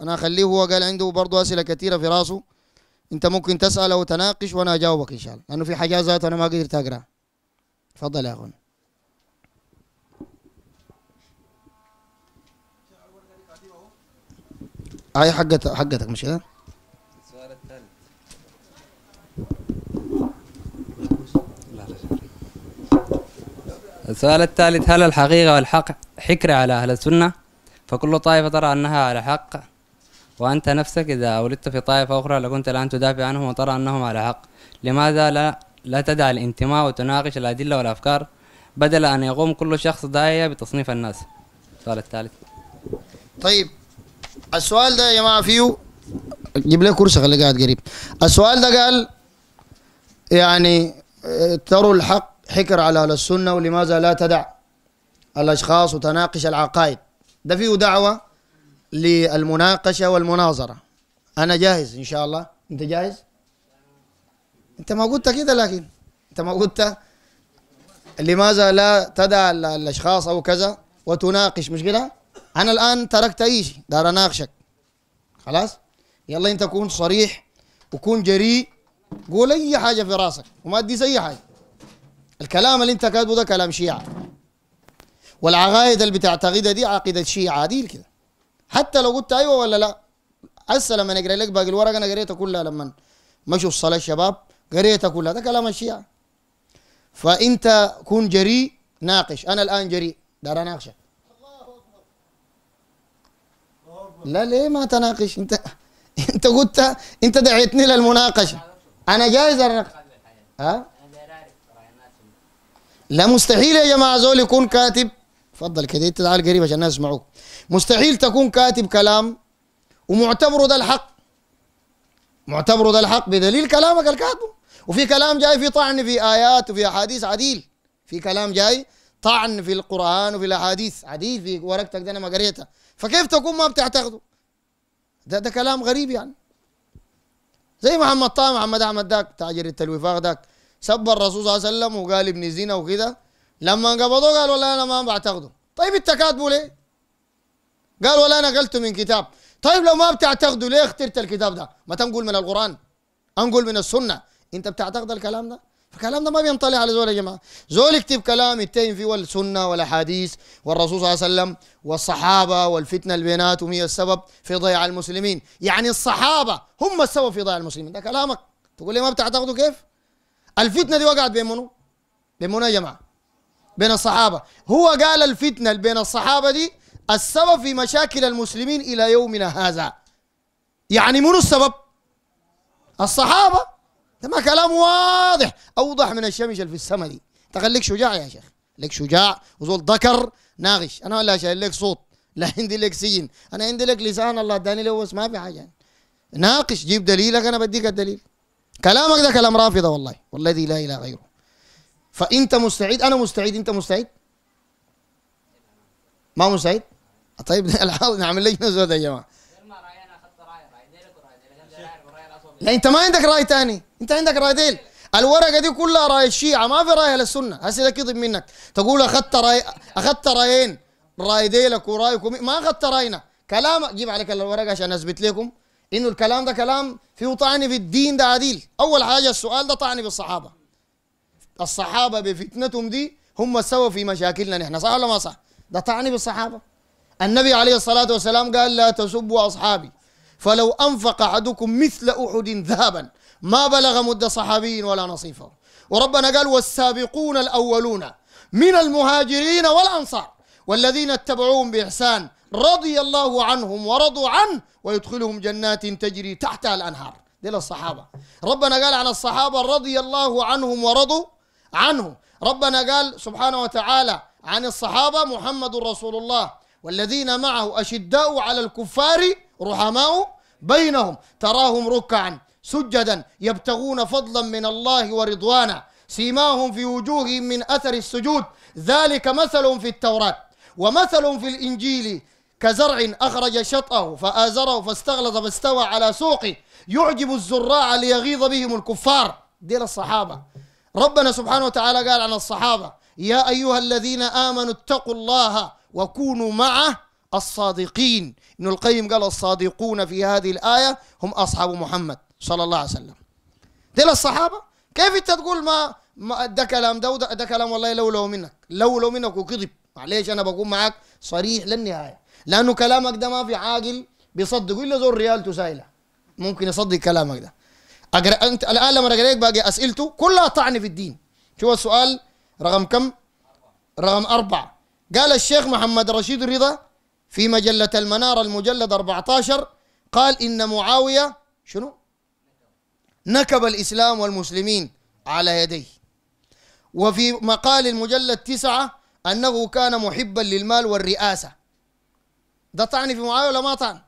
انا اخليه هو قال عنده برضه اسئله كثيره في راسه انت ممكن تسال او تناقش وانا اجاوبك ان شاء الله لانه في حاجات ذات انا ما قدرت اقراها تفضل يا اخونا هاي حقتك حقتك مش كده؟ السؤال الثالث السؤال الثالث هل الحقيقة والحق حكر على أهل السنة؟ فكل طائفة ترى أنها على حق وأنت نفسك إذا ولدت في طائفة أخرى لكنت الآن تدافع عنهم وترى أنهم على حق لماذا لا, لا تدع الانتماء وتناقش الأدلة والأفكار بدل أن يقوم كل شخص داعية بتصنيف الناس السؤال الثالث طيب السؤال ده يا جماعة فيه جيب لي كرسي خليك قاعد قريب السؤال ده قال يعني تروا الحق حكر على أهل السنة ولماذا لا تدع الأشخاص وتناقش العقائد ده فيه دعوة للمناقشة والمناظرة أنا جاهز إن شاء الله أنت جاهز؟ أنت ما قلت كده لكن أنت ما قلت لماذا لا تدع الأشخاص أو كذا وتناقش مش كده؟ أنا الآن تركت أي شيء دار أناقشك خلاص؟ يلا أنت كون صريح وكون جريء قول أي حاجة في راسك وما ادي أي حاجة الكلام اللي أنت كاتبه ده كلام شيعة والعقائد اللي بتعتقدها دي عقيدة شيعة عادي كده حتى لو قلت ايوه ولا لا هسه لما نقرا لك باقي الورقه انا قريتها كلها لما مشوا الصلاه الشباب قريتها كلها ده كلام الشيعه فانت كن جريء ناقش انا الان جريء دار اناقشك لا ليه ما تناقش انت انت قلت انت دعيتني للمناقشه انا جاهز اناقش ها لا مستحيل يا جماعه زول يكون كاتب تفضل كده تعال قريب عشان الناس يسمعوك مستحيل تكون كاتب كلام ومعتبره ده الحق معتبره ده الحق بدليل كلامك الكاتبه وفي كلام جاي في طعن في آيات وفي أحاديث عديل في كلام جاي طعن في القرآن وفي الأحاديث عديل في ورقتك ده أنا ما قريتها فكيف تكون ما بتعتقده ده ده كلام غريب يعني زي محمد طه محمد أحمد داك تاجر التلويفاق داك سب الرسول صلى الله عليه وسلم وقال ابن زنا وكده لما انقبضوه قال والله أنا ما بعتقده طيب أنت كاتبه ليه؟ قال ولا نقلت من كتاب طيب لو ما بتعتقده ليه اخترت الكتاب ده ما تنقل من القرآن انقل من السنة انت بتعتقد الكلام ده فالكلام ده ما بينطلع على زول يا جماعه زول يكتب كلام يتهم فيه والسنه والاحاديث والرسول صلى الله عليه وسلم والصحابه والفتنه اللي بيناتهم هي السبب في ضياع المسلمين يعني الصحابه هم السبب في ضياع المسلمين ده كلامك تقول لي ما بتعتقده كيف الفتنه دي وقعت بين منو بين منو يا جماعه بين الصحابه هو قال الفتنه بين الصحابه دي السبب في مشاكل المسلمين إلى يومنا هذا يعني من السبب الصحابة ده ما كلام واضح أوضح من الشمس اللي في السماء دي تخليك شجاع يا شيخ لك شجاع وزول ذكر ناغش أنا ولا شايل لك صوت لا عندي لك سجن أنا عندي لك لسان الله اداني له ما في حاجة يعني. ناقش جيب دليلك أنا بديك الدليل كلامك ده كلام رافضة والله والذي لا إله غيره فأنت مستعد أنا مستعد أنت مستعد ما مستعد طيب الحاضر نعمل لجنه سوداء يا جماعه لا انت ما عندك راي ثاني انت عندك راي ديل الورقه دي كلها راي الشيعه ما في راي اهل السنه هسه ده كذب منك تقول اخذت راي اخذت رايين راي ديلك ورايكم ما اخذت راينا كلام جيب عليك الورقه عشان اثبت لكم انه الكلام ده كلام فيه طعن في الدين ده عديل اول حاجه السؤال ده طعن في الصحابه الصحابه بفتنتهم دي هم سووا في مشاكلنا نحن صح ولا ما صح ده طعن بالصحابه النبي عليه الصلاة والسلام قال لا تسبوا أصحابي فلو أنفق أحدكم مثل أحد ذهبا ما بلغ مد صحابي ولا نصيفه وربنا قال والسابقون الأولون من المهاجرين والأنصار والذين اتبعوهم بإحسان رضي الله عنهم ورضوا عنه ويدخلهم جنات تجري تحتها الأنهار دي الصحابة ربنا قال عن الصحابة رضي الله عنهم ورضوا عنه ربنا قال سبحانه وتعالى عن الصحابة محمد رسول الله والذين معه أشداء على الكفار رحماء بينهم تراهم ركعا سجدا يبتغون فضلا من الله ورضوانا سيماهم في وجوههم من أثر السجود ذلك مثل في التوراة ومثل في الإنجيل كزرع أخرج شطأه فآزره فاستغلظ فاستوى على سوقه يعجب الزراع ليغيظ بهم الكفار ديل الصحابة ربنا سبحانه وتعالى قال عن الصحابة يا أيها الذين آمنوا اتقوا الله وكونوا مع الصادقين ابن القيم قال الصادقون في هذه الآية هم أصحاب محمد صلى الله عليه وسلم دي الصحابة كيف انت تقول ما, ده كلام ده ده كلام والله لو لو منك لو لو منك وكذب معليش انا بكون معاك صريح للنهايه لانه كلامك ده ما في عاقل بيصدقه الا زور ريالته سايله ممكن يصدق كلامك ده أقرأ انت الان لما اقرا باقي اسئلته كلها طعن في الدين شوف السؤال رقم كم؟ رقم أربعة قال الشيخ محمد رشيد رضا في مجلة المنارة المجلد 14 قال إن معاوية شنو نكب الإسلام والمسلمين على يديه وفي مقال المجلد 9 أنه كان محبا للمال والرئاسة ده طعن في معاوية ولا ما طعن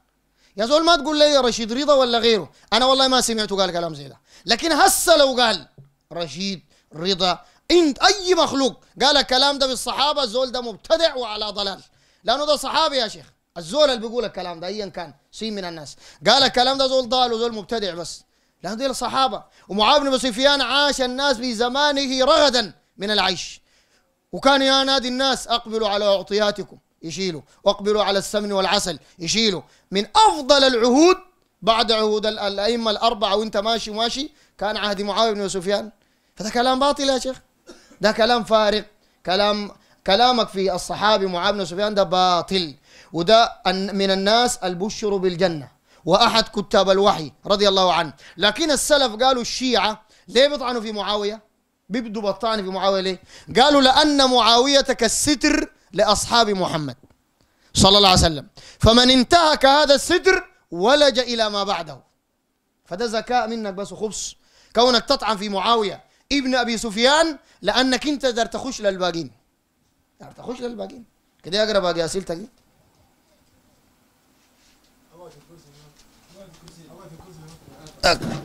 يا زول ما تقول لي رشيد رضا ولا غيره أنا والله ما سمعته قال كلام زي ده لكن هسه لو قال رشيد رضا انت اي مخلوق قال الكلام ده بالصحابه الزول ده مبتدع وعلى ضلال لانه ده صحابي يا شيخ الزول اللي بيقول الكلام ده ايا كان سين من الناس قال الكلام ده زول ضال وزول مبتدع بس لانه دي الصحابه ومعاذ بن سفيان عاش الناس في زمانه رغدا من العيش وكان يا نادي الناس اقبلوا على اعطياتكم يشيلوا واقبلوا على السمن والعسل يشيلوا من افضل العهود بعد عهود الائمه الاربعه وانت ماشي ماشي كان عهد معاويه بن سفيان هذا كلام باطل يا شيخ ده كلام فارغ كلام كلامك في الصحابي معاذ بن سفيان ده باطل وده من الناس البشر بالجنة وأحد كتاب الوحي رضي الله عنه لكن السلف قالوا الشيعة ليه بيطعنوا في معاوية بيبدوا بطعن في معاوية ليه قالوا لأن معاوية كالستر لأصحاب محمد صلى الله عليه وسلم فمن انتهك هذا الستر ولج إلى ما بعده فده ذكاء منك بس وخبص كونك تطعن في معاوية ابن ابي سفيان لانك انت تقدر تخش للباقين تقدر تخش للباقين كده اقرا باقي اسئلتك دي أكبر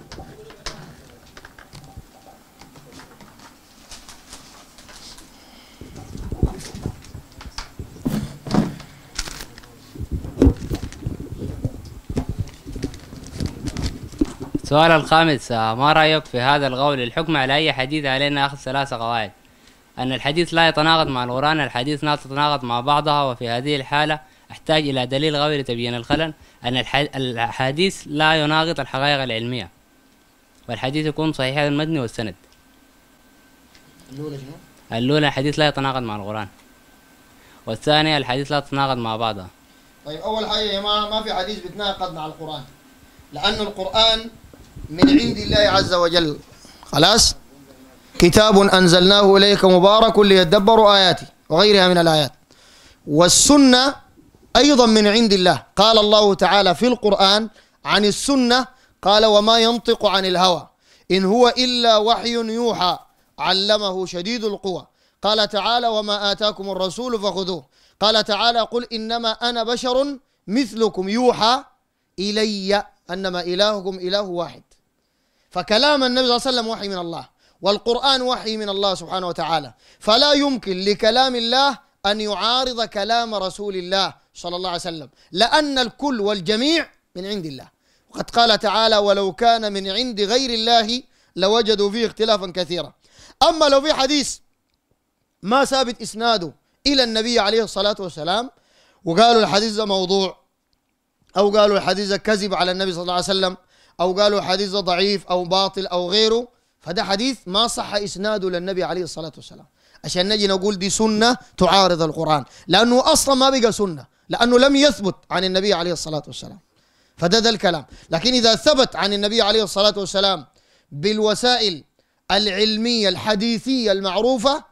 السؤال الخامس آه، ما رأيك في هذا القول الحكم على أي حديث علينا أخذ ثلاثة قواعد أن الحديث لا يتناقض مع القرآن الحديث لا تتناقض مع بعضها وفي هذه الحالة أحتاج إلى دليل قوي لتبيين الخلل أن الحديث لا يناقض الحقائق العلمية والحديث يكون صحيح المتن والسند الأولى شنو؟ الأولى الحديث لا يتناقض مع القرآن والثانية الحديث لا تتناقض مع بعضها طيب أول حاجة ما ما في حديث بيتناقض مع القرآن لأن القرآن من عند الله عز وجل خلاص كتاب أنزلناه إليك مبارك ليدبروا آياتي وغيرها من الآيات والسنة أيضا من عند الله قال الله تعالى في القرآن عن السنة قال وما ينطق عن الهوى إن هو إلا وحي يوحى علمه شديد القوى قال تعالى وما آتاكم الرسول فخذوه قال تعالى قل إنما أنا بشر مثلكم يوحى إلي أنما إلهكم إله واحد فكلام النبي صلى الله عليه وسلم وحي من الله والقرآن وحي من الله سبحانه وتعالى فلا يمكن لكلام الله أن يعارض كلام رسول الله صلى الله عليه وسلم لأن الكل والجميع من عند الله وقد قال تعالى ولو كان من عند غير الله لوجدوا فيه اختلافا كثيرا أما لو في حديث ما ثابت إسناده إلى النبي عليه الصلاة والسلام وقالوا الحديث ده موضوع أو قالوا الحديث ده كذب على النبي صلى الله عليه وسلم أو قالوا حديث ضعيف أو باطل أو غيره فده حديث ما صح إسناده للنبي عليه الصلاة والسلام عشان نجي نقول دي سنة تعارض القرآن لأنه أصلا ما بقى سنة لأنه لم يثبت عن النبي عليه الصلاة والسلام فده ده الكلام لكن إذا ثبت عن النبي عليه الصلاة والسلام بالوسائل العلمية الحديثية المعروفة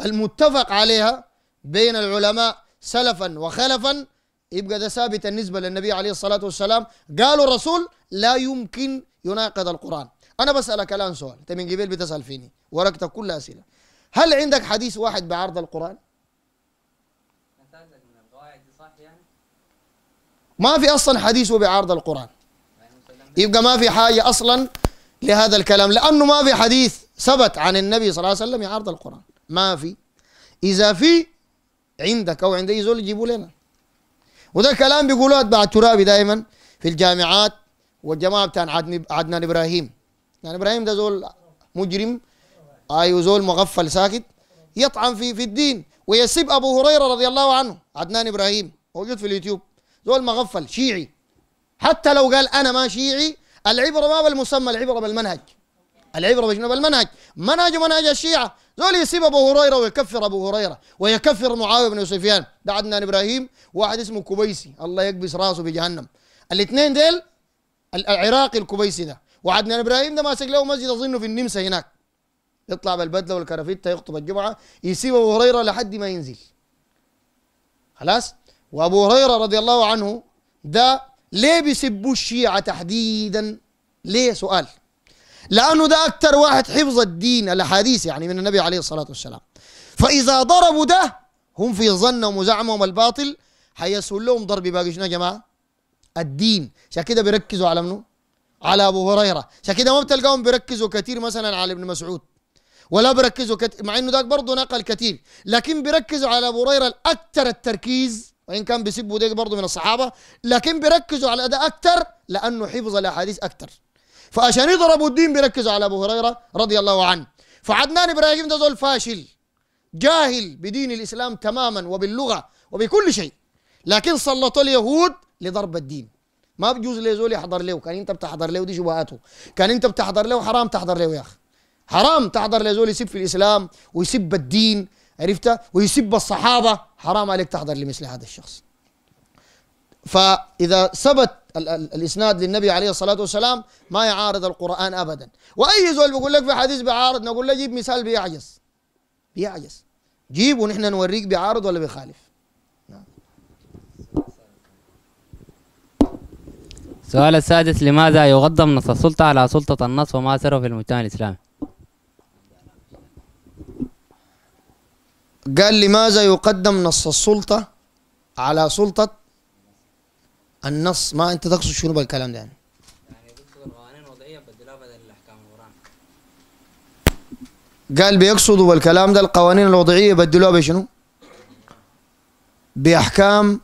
المتفق عليها بين العلماء سلفا وخلفا يبقى ده ثابت النسبة للنبي عليه الصلاة والسلام قالوا الرسول لا يمكن يناقض القرآن أنا بسألك الآن سؤال أنت من قبل بتسأل فيني ورقتك كلها أسئلة هل عندك حديث واحد بعرض القرآن؟ ما في أصلا حديث وبعرض القرآن يبقى ما في حاجة أصلا لهذا الكلام لأنه ما في حديث ثبت عن النبي صلى الله عليه وسلم يعرض القرآن ما في إذا في عندك أو عند أي زول يجيبوا لنا وده كلام بيقولوه اتباع الترابي دائما في الجامعات والجماعه بتاع عدنان ابراهيم يعني ابراهيم ده زول مجرم ايوه زول مغفل ساكت يطعن في في الدين ويسب ابو هريره رضي الله عنه عدنان ابراهيم موجود في اليوتيوب زول مغفل شيعي حتى لو قال انا ما شيعي العبره ما بالمسمى العبره بالمنهج العبرة بجنوب المنهج منهج منهج الشيعة زول يسيب أبو هريرة ويكفر أبو هريرة ويكفر معاوية بن سفيان ده عدنان إبراهيم واحد اسمه كبيسي الله يكبس راسه في جهنم الاثنين ديل العراقي الكبيسي ده وعدنان إبراهيم ده ماسك له مسجد أظنه في النمسا هناك يطلع بالبدلة والكرافتة يخطب الجمعة يسيب أبو هريرة لحد ما ينزل خلاص وأبو هريرة رضي الله عنه ده ليه بيسبوا الشيعة تحديدا ليه سؤال لأنه ده اكثر واحد حفظ الدين الأحاديث يعني من النبي عليه الصلاة والسلام فإذا ضربوا ده هم في ظنهم وزعمهم الباطل حيسهل لهم ضرب باقي شنو يا جماعة الدين عشان كده بيركزوا على منو على أبو هريرة عشان كده ما بتلقاهم بيركزوا كثير مثلا على ابن مسعود ولا بيركزوا كثير مع انه ذاك برضه نقل كثير لكن بيركزوا على ابو هريره الاكثر التركيز وان كان بيسبوا ديك برضه من الصحابه لكن بيركزوا على ده اكثر لانه حفظ الاحاديث اكثر فعشان يضربوا الدين بيركزوا على ابو هريره رضي الله عنه فعدنان ابراهيم ده زول فاشل جاهل بدين الاسلام تماما وباللغه وبكل شيء لكن سلطوا اليهود لضرب الدين ما بجوز لزول زول يحضر له كان انت بتحضر له دي شبهاته كان انت بتحضر له حرام تحضر له يا اخي حرام تحضر لزول يسب في الاسلام ويسب الدين عرفت ويسب الصحابه حرام عليك تحضر لمثل هذا الشخص فاذا ثبت الاسناد للنبي عليه الصلاه والسلام ما يعارض القران ابدا واي زول بيقول لك في حديث بيعارض نقول له جيب مثال بيعجز بيعجز جيب ونحن نوريك بيعارض ولا بيخالف نعم. السؤال السادس لماذا يقدم نص السلطة على سلطة النص وما سره في المجتمع الإسلامي؟ قال لماذا يقدم نص السلطة على سلطة النص ما انت تقصد شنو بالكلام ده يعني؟, يعني قال بيقصدوا بالكلام ده القوانين الوضعية بدلوها بشنو؟ بأحكام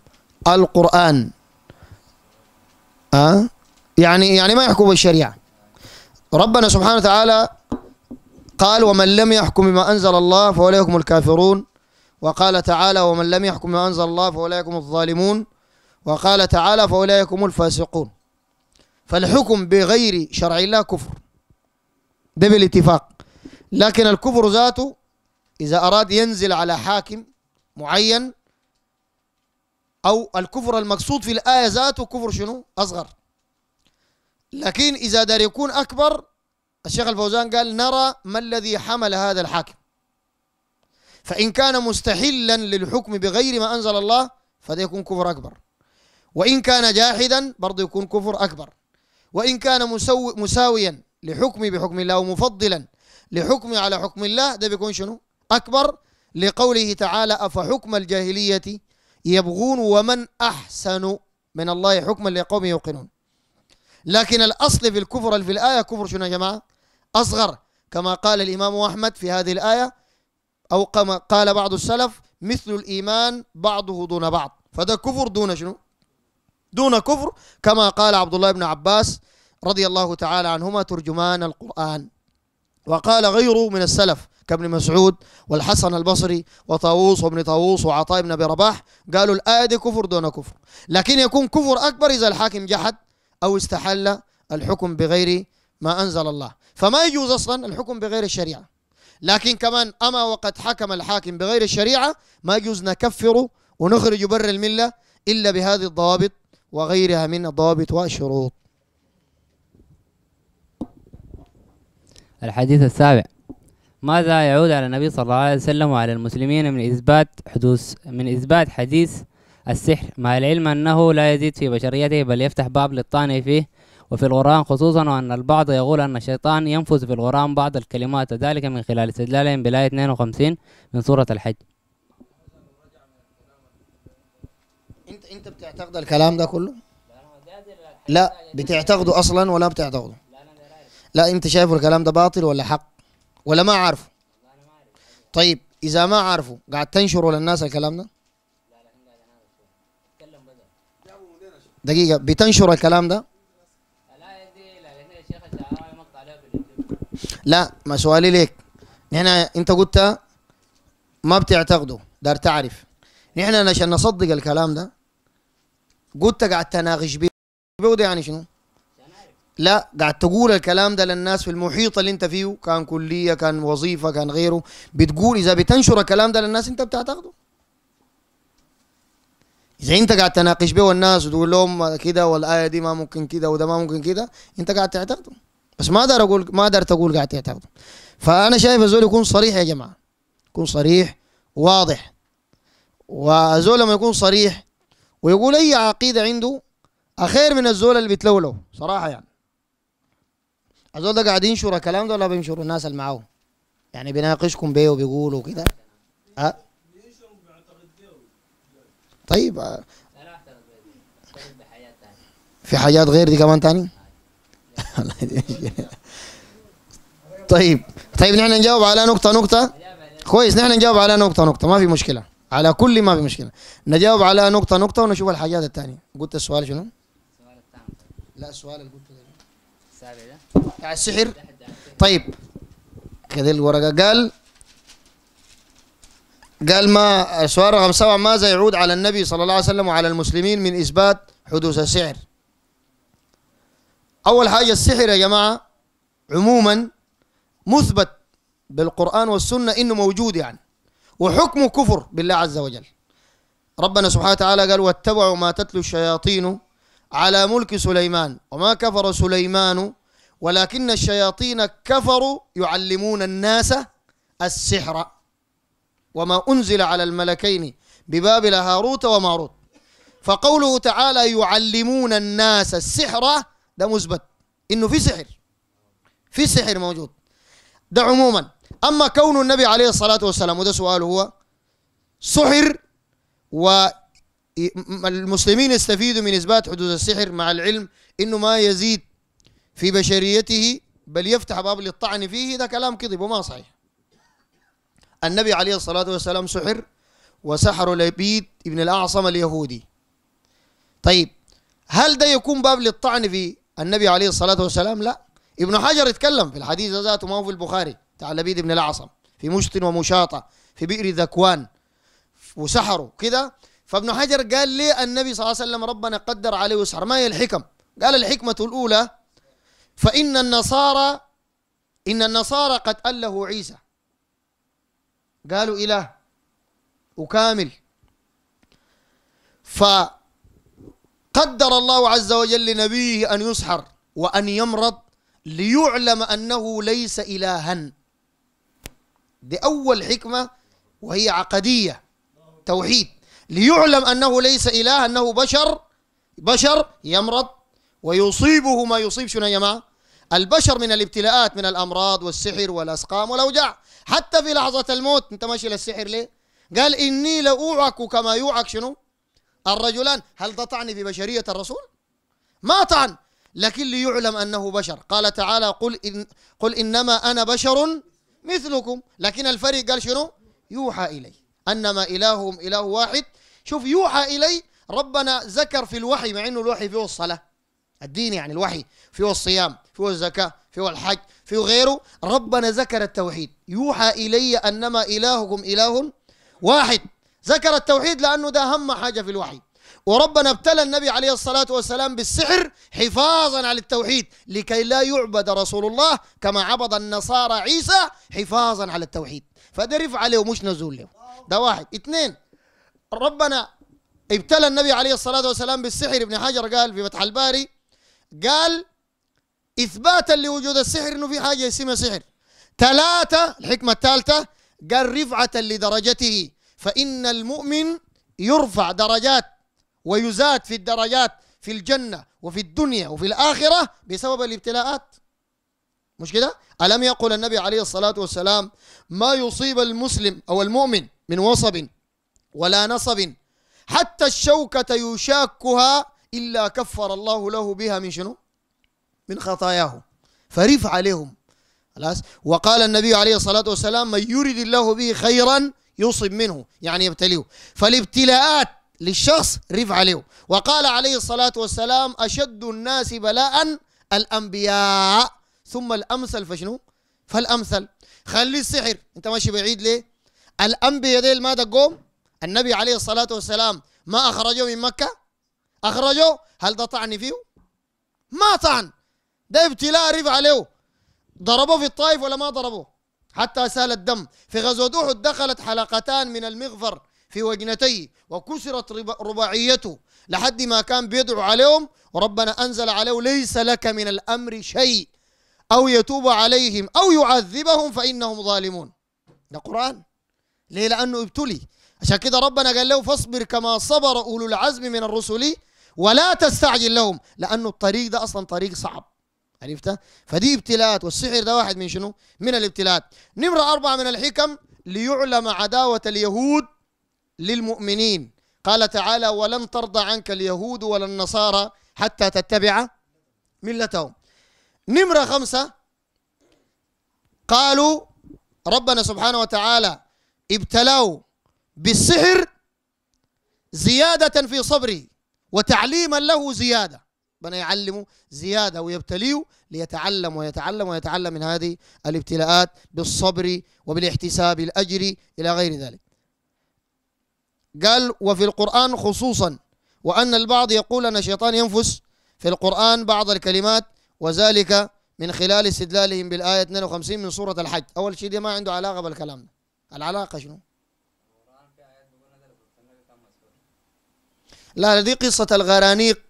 القرآن أه؟ يعني يعني ما يحكموا بالشريعة ربنا سبحانه وتعالى قال ومن لم يحكم بما أنزل الله فأولئك الكافرون وقال تعالى ومن لم يحكم بما أنزل الله فأولئك الظالمون وقال تعالى فأولئك هم الفاسقون فالحكم بغير شرع الله كفر ده بالاتفاق لكن الكفر ذاته إذا أراد ينزل على حاكم معين أو الكفر المقصود في الآية ذاته كفر شنو أصغر لكن إذا دار يكون أكبر الشيخ الفوزان قال نرى ما الذي حمل هذا الحاكم فإن كان مستحلا للحكم بغير ما أنزل الله فده يكون كفر أكبر وإن كان جاحدا برضه يكون كفر أكبر وإن كان مساويا لحكم بحكم الله ومفضلا لحكم على حكم الله ده بيكون شنو أكبر لقوله تعالى أفحكم الجاهلية يبغون ومن أحسن من الله حكما لقوم يوقنون لكن الأصل في الكفر في الآية كفر شنو يا جماعة أصغر كما قال الإمام أحمد في هذه الآية أو كما قال بعض السلف مثل الإيمان بعضه دون بعض فده كفر دون شنو دون كفر كما قال عبد الله بن عباس رضي الله تعالى عنهما ترجمان القرآن وقال غيره من السلف كابن مسعود والحسن البصري وطاووس وابن طاووس وعطاء بن ابي رباح قالوا الآية دي كفر دون كفر لكن يكون كفر أكبر إذا الحاكم جحد أو استحل الحكم بغير ما أنزل الله فما يجوز أصلا الحكم بغير الشريعة لكن كمان أما وقد حكم الحاكم بغير الشريعة ما يجوز نكفره ونخرج بر الملة إلا بهذه الضوابط وغيرها من الضوابط والشروط الحديث السابع ماذا يعود على النبي صلى الله عليه وسلم وعلى المسلمين من إثبات حدوث من إثبات حديث السحر مع العلم أنه لا يزيد في بشريته بل يفتح باب للطعن فيه وفي القرآن خصوصا وأن البعض يقول أن الشيطان ينفذ في القرآن بعض الكلمات وذلك من خلال استدلالهم بالآية 52 من سورة الحج انت انت بتعتقد الكلام ده كله؟ لا بتعتقده اصلا ولا بتعتقده؟ لا انت شايف الكلام ده باطل ولا حق؟ ولا ما عارفه؟ طيب اذا ما عارفه قاعد تنشره للناس الكلام ده؟ دقيقة بتنشر الكلام ده؟ لا ما سؤالي ليك نحن انت قلت ما بتعتقده دار تعرف نحن عشان نصدق الكلام ده قلت قاعد تناقش بيه ده يعني شنو؟ لا قاعد تقول الكلام ده للناس في المحيط اللي انت فيه كان كليه كان وظيفه كان غيره بتقول اذا بتنشر الكلام ده للناس انت بتعتقده اذا انت قاعد تناقش بيه والناس وتقول لهم كده والايه دي ما ممكن كده وده ما ممكن كده انت قاعد تعتقده بس ما اقدر اقول ما اقدر تقول قاعد تعتقده فانا شايف الزول يكون صريح يا جماعه يكون صريح واضح وزول لما يكون صريح ويقول أي عقيدة عنده أخير من الزول اللي بيتلولو صراحة يعني الزول ده قاعد ينشر الكلام ده ولا بينشروا الناس اللي معاه يعني بيناقشكم بيه وبيقولوا كده أه؟ طيب أه. في حاجات غير دي كمان تاني طيب طيب نحن نجاوب على نقطة نقطة كويس نحن نجاوب على نقطة نقطة ما في مشكلة على كل ما في مشكله نجاوب على نقطه نقطه ونشوف الحاجات الثانيه قلت السؤال شنو؟ السؤال لا السؤال اللي قلته السابع ده بتاع السحر طيب كذا الورقه قال قال ما السؤال رقم سبعة ماذا يعود على النبي صلى الله عليه وسلم وعلى المسلمين من إثبات حدوث السحر أول حاجة السحر يا جماعة عموما مثبت بالقرآن والسنة إنه موجود يعني وحكمه كفر بالله عز وجل ربنا سبحانه وتعالى قال واتبعوا ما تتلو الشياطين على ملك سليمان وما كفر سليمان ولكن الشياطين كفروا يعلمون الناس السحر وما أنزل على الملكين ببابل هاروت وماروت فقوله تعالى يعلمون الناس السحر ده مثبت انه في سحر في سحر موجود ده عموما أما كون النبي عليه الصلاة والسلام وده سؤال هو سحر والمسلمين يستفيدوا من إثبات حدوث السحر مع العلم إنه ما يزيد في بشريته بل يفتح باب للطعن فيه ده كلام كذب وما صحيح النبي عليه الصلاة والسلام سحر وسحر لبيد ابن الأعصم اليهودي طيب هل ده يكون باب للطعن في النبي عليه الصلاة والسلام لا ابن حجر يتكلم في الحديث ذاته ما هو في البخاري بتاع لبيد بن الأعصم في مشط ومشاطة في بئر ذكوان وسحروا كده فابن حجر قال لي النبي صلى الله عليه وسلم ربنا قدر عليه وسحر ما هي الحكم قال الحكمة الأولى فإن النصارى إن النصارى قد أله عيسى قالوا إله وكامل فقدر الله عز وجل لنبيه أن يسحر وأن يمرض ليعلم أنه ليس إلها دي أول حكمة وهي عقدية توحيد ليعلم أنه ليس إله أنه بشر بشر يمرض ويصيبه ما يصيب شنو يا جماعة البشر من الابتلاءات من الأمراض والسحر والأسقام والأوجاع حتى في لحظة الموت أنت ماشي للسحر ليه قال إني لأوعك كما يوعك شنو الرجلان هل تطعني في ببشرية الرسول ما طعن لكن ليعلم أنه بشر قال تعالى قل, إن قل إنما أنا بشر مثلكم لكن الفريق قال شنو يوحى إلي أنما إلههم إله واحد شوف يوحى إلي ربنا ذكر في الوحي مع أنه الوحي فيه الصلاة الدين يعني الوحي فيه الصيام فيه الزكاة فيه الحج فيه غيره ربنا ذكر التوحيد يوحى إلي أنما إلهكم إله واحد ذكر التوحيد لأنه ده أهم حاجة في الوحي وربنا ابتلى النبي عليه الصلاة والسلام بالسحر حفاظا على التوحيد لكي لا يعبد رسول الله كما عبد النصارى عيسى حفاظا على التوحيد فده رفع عليه ومش نزول له ده واحد اثنين ربنا ابتلى النبي عليه الصلاة والسلام بالسحر ابن حجر قال في فتح الباري قال إثباتا لوجود السحر إنه في حاجة اسمها سحر ثلاثة الحكمة الثالثة قال رفعة لدرجته فإن المؤمن يرفع درجات ويزاد في الدرجات في الجنة وفي الدنيا وفي الآخرة بسبب الابتلاءات مش كده؟ ألم يقل النبي عليه الصلاة والسلام ما يصيب المسلم أو المؤمن من وصب ولا نصب حتى الشوكة يشاكها إلا كفر الله له بها من شنو؟ من خطاياهم فرف عليهم خلاص وقال النبي عليه الصلاة والسلام من يرد الله به خيرا يصب منه يعني يبتليه فالابتلاءات للشخص رفع عليه وقال عليه الصلاة والسلام أشد الناس بلاء الأنبياء ثم الأمثل فشنو فالأمثل خلي السحر أنت ماشي بعيد ليه الأنبياء ديل ما دقوم النبي عليه الصلاة والسلام ما أخرجه من مكة أخرجه هل ده طعن فيه ما طعن ده ابتلاء رفع عليه ضربه في الطائف ولا ما ضربه حتى سال الدم في غزوة أحد دخلت حلقتان من المغفر في وجنتيه وكسرت رباعيته لحد ما كان بيدعو عليهم وربنا أنزل عليه ليس لك من الأمر شيء أو يتوب عليهم أو يعذبهم فإنهم ظالمون ده قرآن ليه لأنه ابتلي عشان كده ربنا قال له فاصبر كما صبر أولو العزم من الرسل ولا تستعجل لهم لأنه الطريق ده أصلا طريق صعب عرفت فدي ابتلاءات والسحر ده واحد من شنو من الابتلاءات نمرة أربعة من الحكم ليعلم عداوة اليهود للمؤمنين قال تعالى ولن ترضى عنك اليهود ولا النصارى حتى تتبع ملتهم نمرة خمسة قالوا ربنا سبحانه وتعالى ابتلوا بالسحر زيادة في صبره وتعليما له زيادة بنا يعلمه زيادة ويبتليه ليتعلم ويتعلم ويتعلم من هذه الابتلاءات بالصبر وبالاحتساب الأجر إلى غير ذلك قال وفي القرآن خصوصا وأن البعض يقول أن الشيطان ينفس في القرآن بعض الكلمات وذلك من خلال استدلالهم بالآية 52 من سورة الحج أول شيء دي ما عنده علاقة بالكلام ده العلاقة شنو؟ لا دي قصة الغرانيق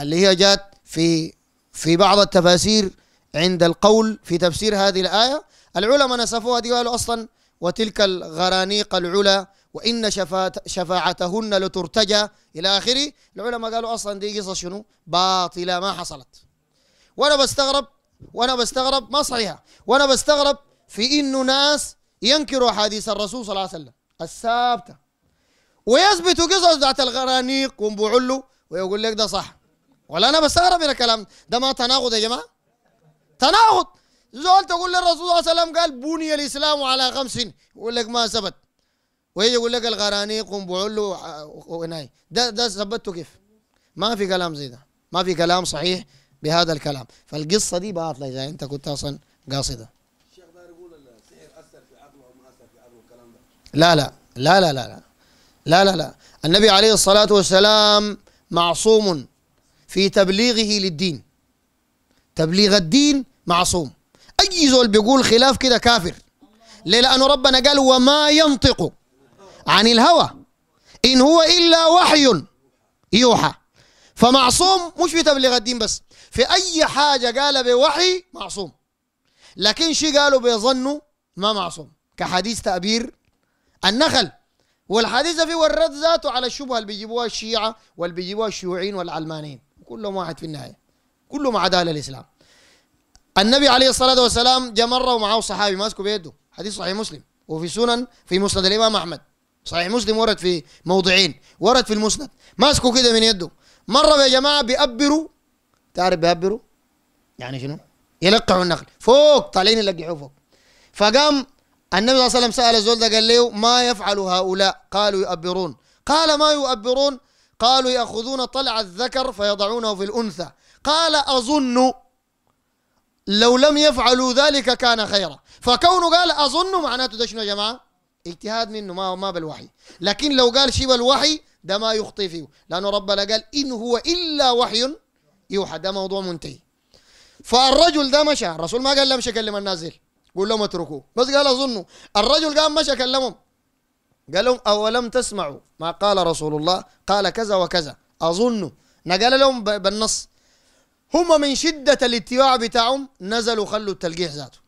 اللي هي جات في في بعض التفاسير عند القول في تفسير هذه الآية العلماء نسفوها دي قالوا أصلا وتلك الغرانيق العلا وإن شفاعتهن لترتجى إلى آخره العلماء قالوا أصلا دي قصص شنو باطلة ما حصلت وأنا بستغرب وأنا بستغرب ما صحيحة وأنا بستغرب في إنه ناس ينكروا حديث الرسول صلى الله عليه وسلم الثابتة ويثبتوا قصص ذات الغرانيق ومبعله ويقول لك ده صح ولا أنا بستغرب من الكلام ده ما تناقض يا جماعة تناقض زول تقول للرسول صلى الله عليه وسلم قال بني الإسلام على خمس يقول لك ما ثبت ويجي يقول لك الغرانيق وبعول آه، وناي ده ده ثبته كيف؟ ما في كلام زي ده ما في كلام صحيح بهذا الكلام فالقصه دي باطله اذا انت كنت اصلا قاصده الشيخ داير يقول السحر اثر في عقله وما اثر في عقله الكلام ده لا لا لا لا لا لا لا لا لا النبي عليه الصلاة والسلام معصوم في تبليغه للدين تبليغ الدين معصوم أي زول بيقول خلاف كده كافر ليه لأنه ربنا قال وما ينطق عن الهوى إن هو إلا وحي يوحى فمعصوم مش بتبلغ الدين بس في أي حاجة قال بوحي معصوم لكن شي قالوا بيظنوا ما معصوم كحديث تأبير النخل والحديث في فيه ورد ذاته على الشبهة اللي بيجيبوها الشيعة واللي بيجيبوها الشيوعيين والعلمانيين كلهم واحد في النهاية كلهم عدالة الإسلام النبي عليه الصلاة والسلام جاء مرة ومعه صحابي ماسكه بيده حديث صحيح مسلم وفي سنن في مسند الإمام أحمد صحيح مسلم ورد في موضعين ورد في المسند ماسكه كده من يده مرة يا جماعة بيأبروا تعرف بيأبروا يعني شنو يلقحوا النخل فوق طالعين يلقعوا فوق فقام النبي صلى الله عليه وسلم سأل الزول ده قال له ما يفعل هؤلاء قالوا يؤبرون قال ما يؤبرون قالوا يأخذون طلع الذكر فيضعونه في الأنثى قال أظن لو لم يفعلوا ذلك كان خيرا فكونه قال أظن معناته ده شنو يا جماعة اجتهاد منه ما ما بالوحي لكن لو قال شيء بالوحي ده ما يخطئ فيه لأنه ربنا قال إن هو إلا وحي يوحى ده موضوع منتهي فالرجل ده مشى الرسول ما قال له مشى كلم النازل قول لهم اتركوه بس قال اظنوا الرجل قام مشى كلمهم قال لهم اولم تسمعوا ما قال رسول الله قال كذا وكذا اظنوا نقل لهم بالنص هم من شدة الاتباع بتاعهم نزلوا خلوا التلقيح ذاته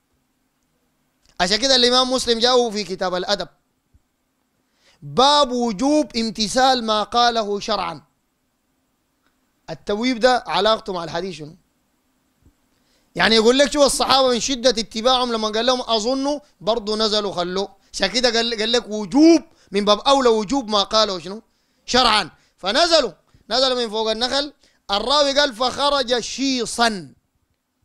عشان كده الإمام مسلم جاءه في كتاب الأدب باب وجوب امتثال ما قاله شرعا التبويب ده علاقته مع الحديث شنو يعني يقول لك شو الصحابة من شدة اتباعهم لما قال لهم أظنوا برضه نزلوا خلوه عشان كده قال, قال لك وجوب من باب أولى وجوب ما قاله شنو شرعا فنزلوا نزلوا من فوق النخل الراوي قال فخرج شيصا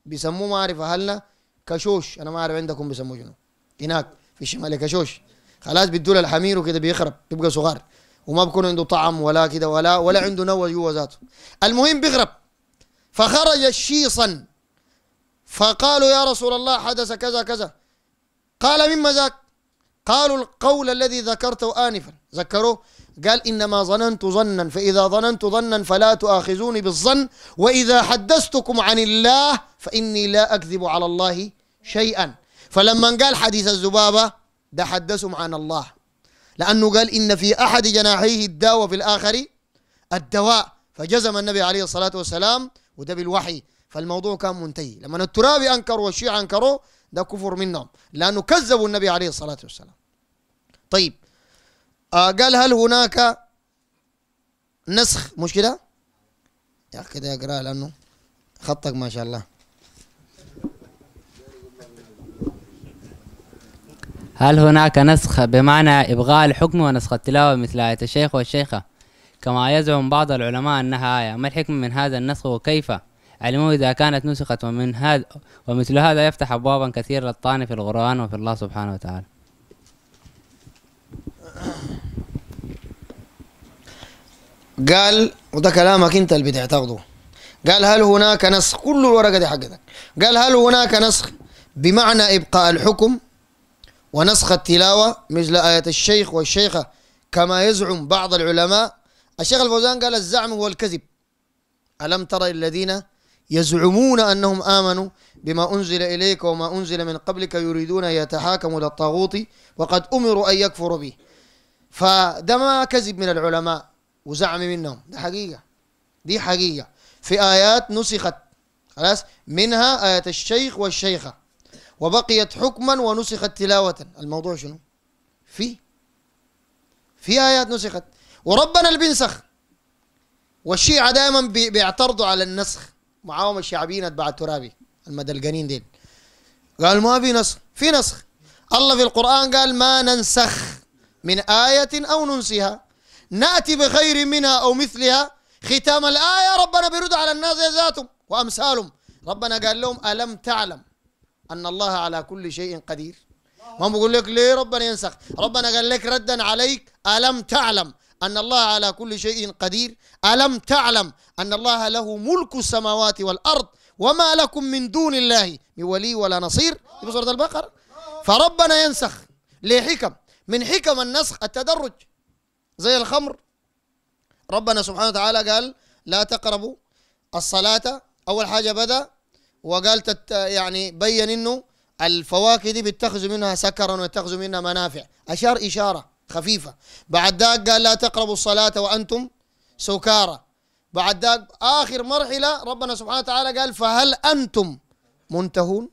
بيسموه ما أعرف أهلنا كشوش أنا ما أعرف عندكم بيسموه شنو هناك في شمال كشوش خلاص بيدوا له الحمير وكده بيخرب بيبقى صغار وما بيكون عنده طعم ولا كده ولا ولا عنده نوى جوا ذاته المهم بيخرب فخرج شيصا فقالوا يا رسول الله حدث كذا كذا قال مما ذاك قالوا القول الذي ذكرته آنفا ذكروه قال إنما ظننت ظنا فإذا ظننت ظنا فلا تؤاخذوني بالظن وإذا حدثتكم عن الله فإني لا أكذب على الله شيئا فلما قال حديث الذبابة ده حدثهم عن الله لأنه قال إن في أحد جناحيه الداء وفي الآخر الدواء فجزم النبي عليه الصلاة والسلام وده بالوحي فالموضوع كان منتهي لما الترابي أنكروا والشيعة أنكروا ده كفر منهم لأنه كذبوا النبي عليه الصلاة والسلام طيب آه قال هل هناك نسخ مش كده؟ يا أخي كده أقرأ لأنه خطك ما شاء الله هل هناك نسخ بمعنى إبغاء الحكم ونسخ التلاوة مثل آية الشيخ والشيخة كما يزعم بعض العلماء أنها آية ما الحكم من هذا النسخ وكيف علموا إذا كانت نسخت ومن هذا ومثل هذا يفتح أبوابا كثيرة للطعن في القرآن وفي الله سبحانه وتعالى قال وده كلامك أنت اللي بتعتقده قال هل هناك نسخ كل الورقة دي حقتك قال هل هناك نسخ بمعنى إبقاء الحكم ونسخ التلاوة مثل آية الشيخ والشيخة كما يزعم بعض العلماء الشيخ الفوزان قال الزعم هو الكذب ألم تر الذين يزعمون أنهم آمنوا بما أنزل إليك وما أنزل من قبلك يريدون أن يتحاكموا للطاغوت وقد أمروا أن يكفروا به فده ما كذب من العلماء وزعم منهم ده حقيقة دي حقيقة في آيات نسخت خلاص منها آية الشيخ والشيخة وبقيت حكما ونسخت تلاوة الموضوع شنو في في آيات نسخت وربنا اللي بينسخ والشيعة دائما بيعترضوا على النسخ معاهم الشعبيين اتباع الترابي المدلقنين ديل قال ما في نسخ في نسخ الله في القرآن قال ما ننسخ من آية أو ننسها نأتي بخير منها أو مثلها ختام الآية ربنا بيرد على الناس ذاتهم وأمثالهم ربنا قال لهم ألم تعلم أن الله على كل شيء قدير ما بقول بيقول لك ليه ربنا ينسخ ربنا قال لك ردا عليك ألم تعلم أن الله على كل شيء قدير ألم تعلم أن الله له ملك السماوات والأرض وما لكم من دون الله من ولي ولا نصير في سورة البقرة فربنا ينسخ لحكم من حكم النسخ التدرج زي الخمر ربنا سبحانه وتعالى قال لا تقربوا الصلاة أول حاجة بدأ وقال تت يعني بين انه الفواكه دي بيتخذوا منها سكرا ويتخذوا منها منافع اشار اشاره خفيفه بعد ذاك قال لا تقربوا الصلاه وانتم سكارى بعد ذاك اخر مرحله ربنا سبحانه وتعالى قال فهل انتم منتهون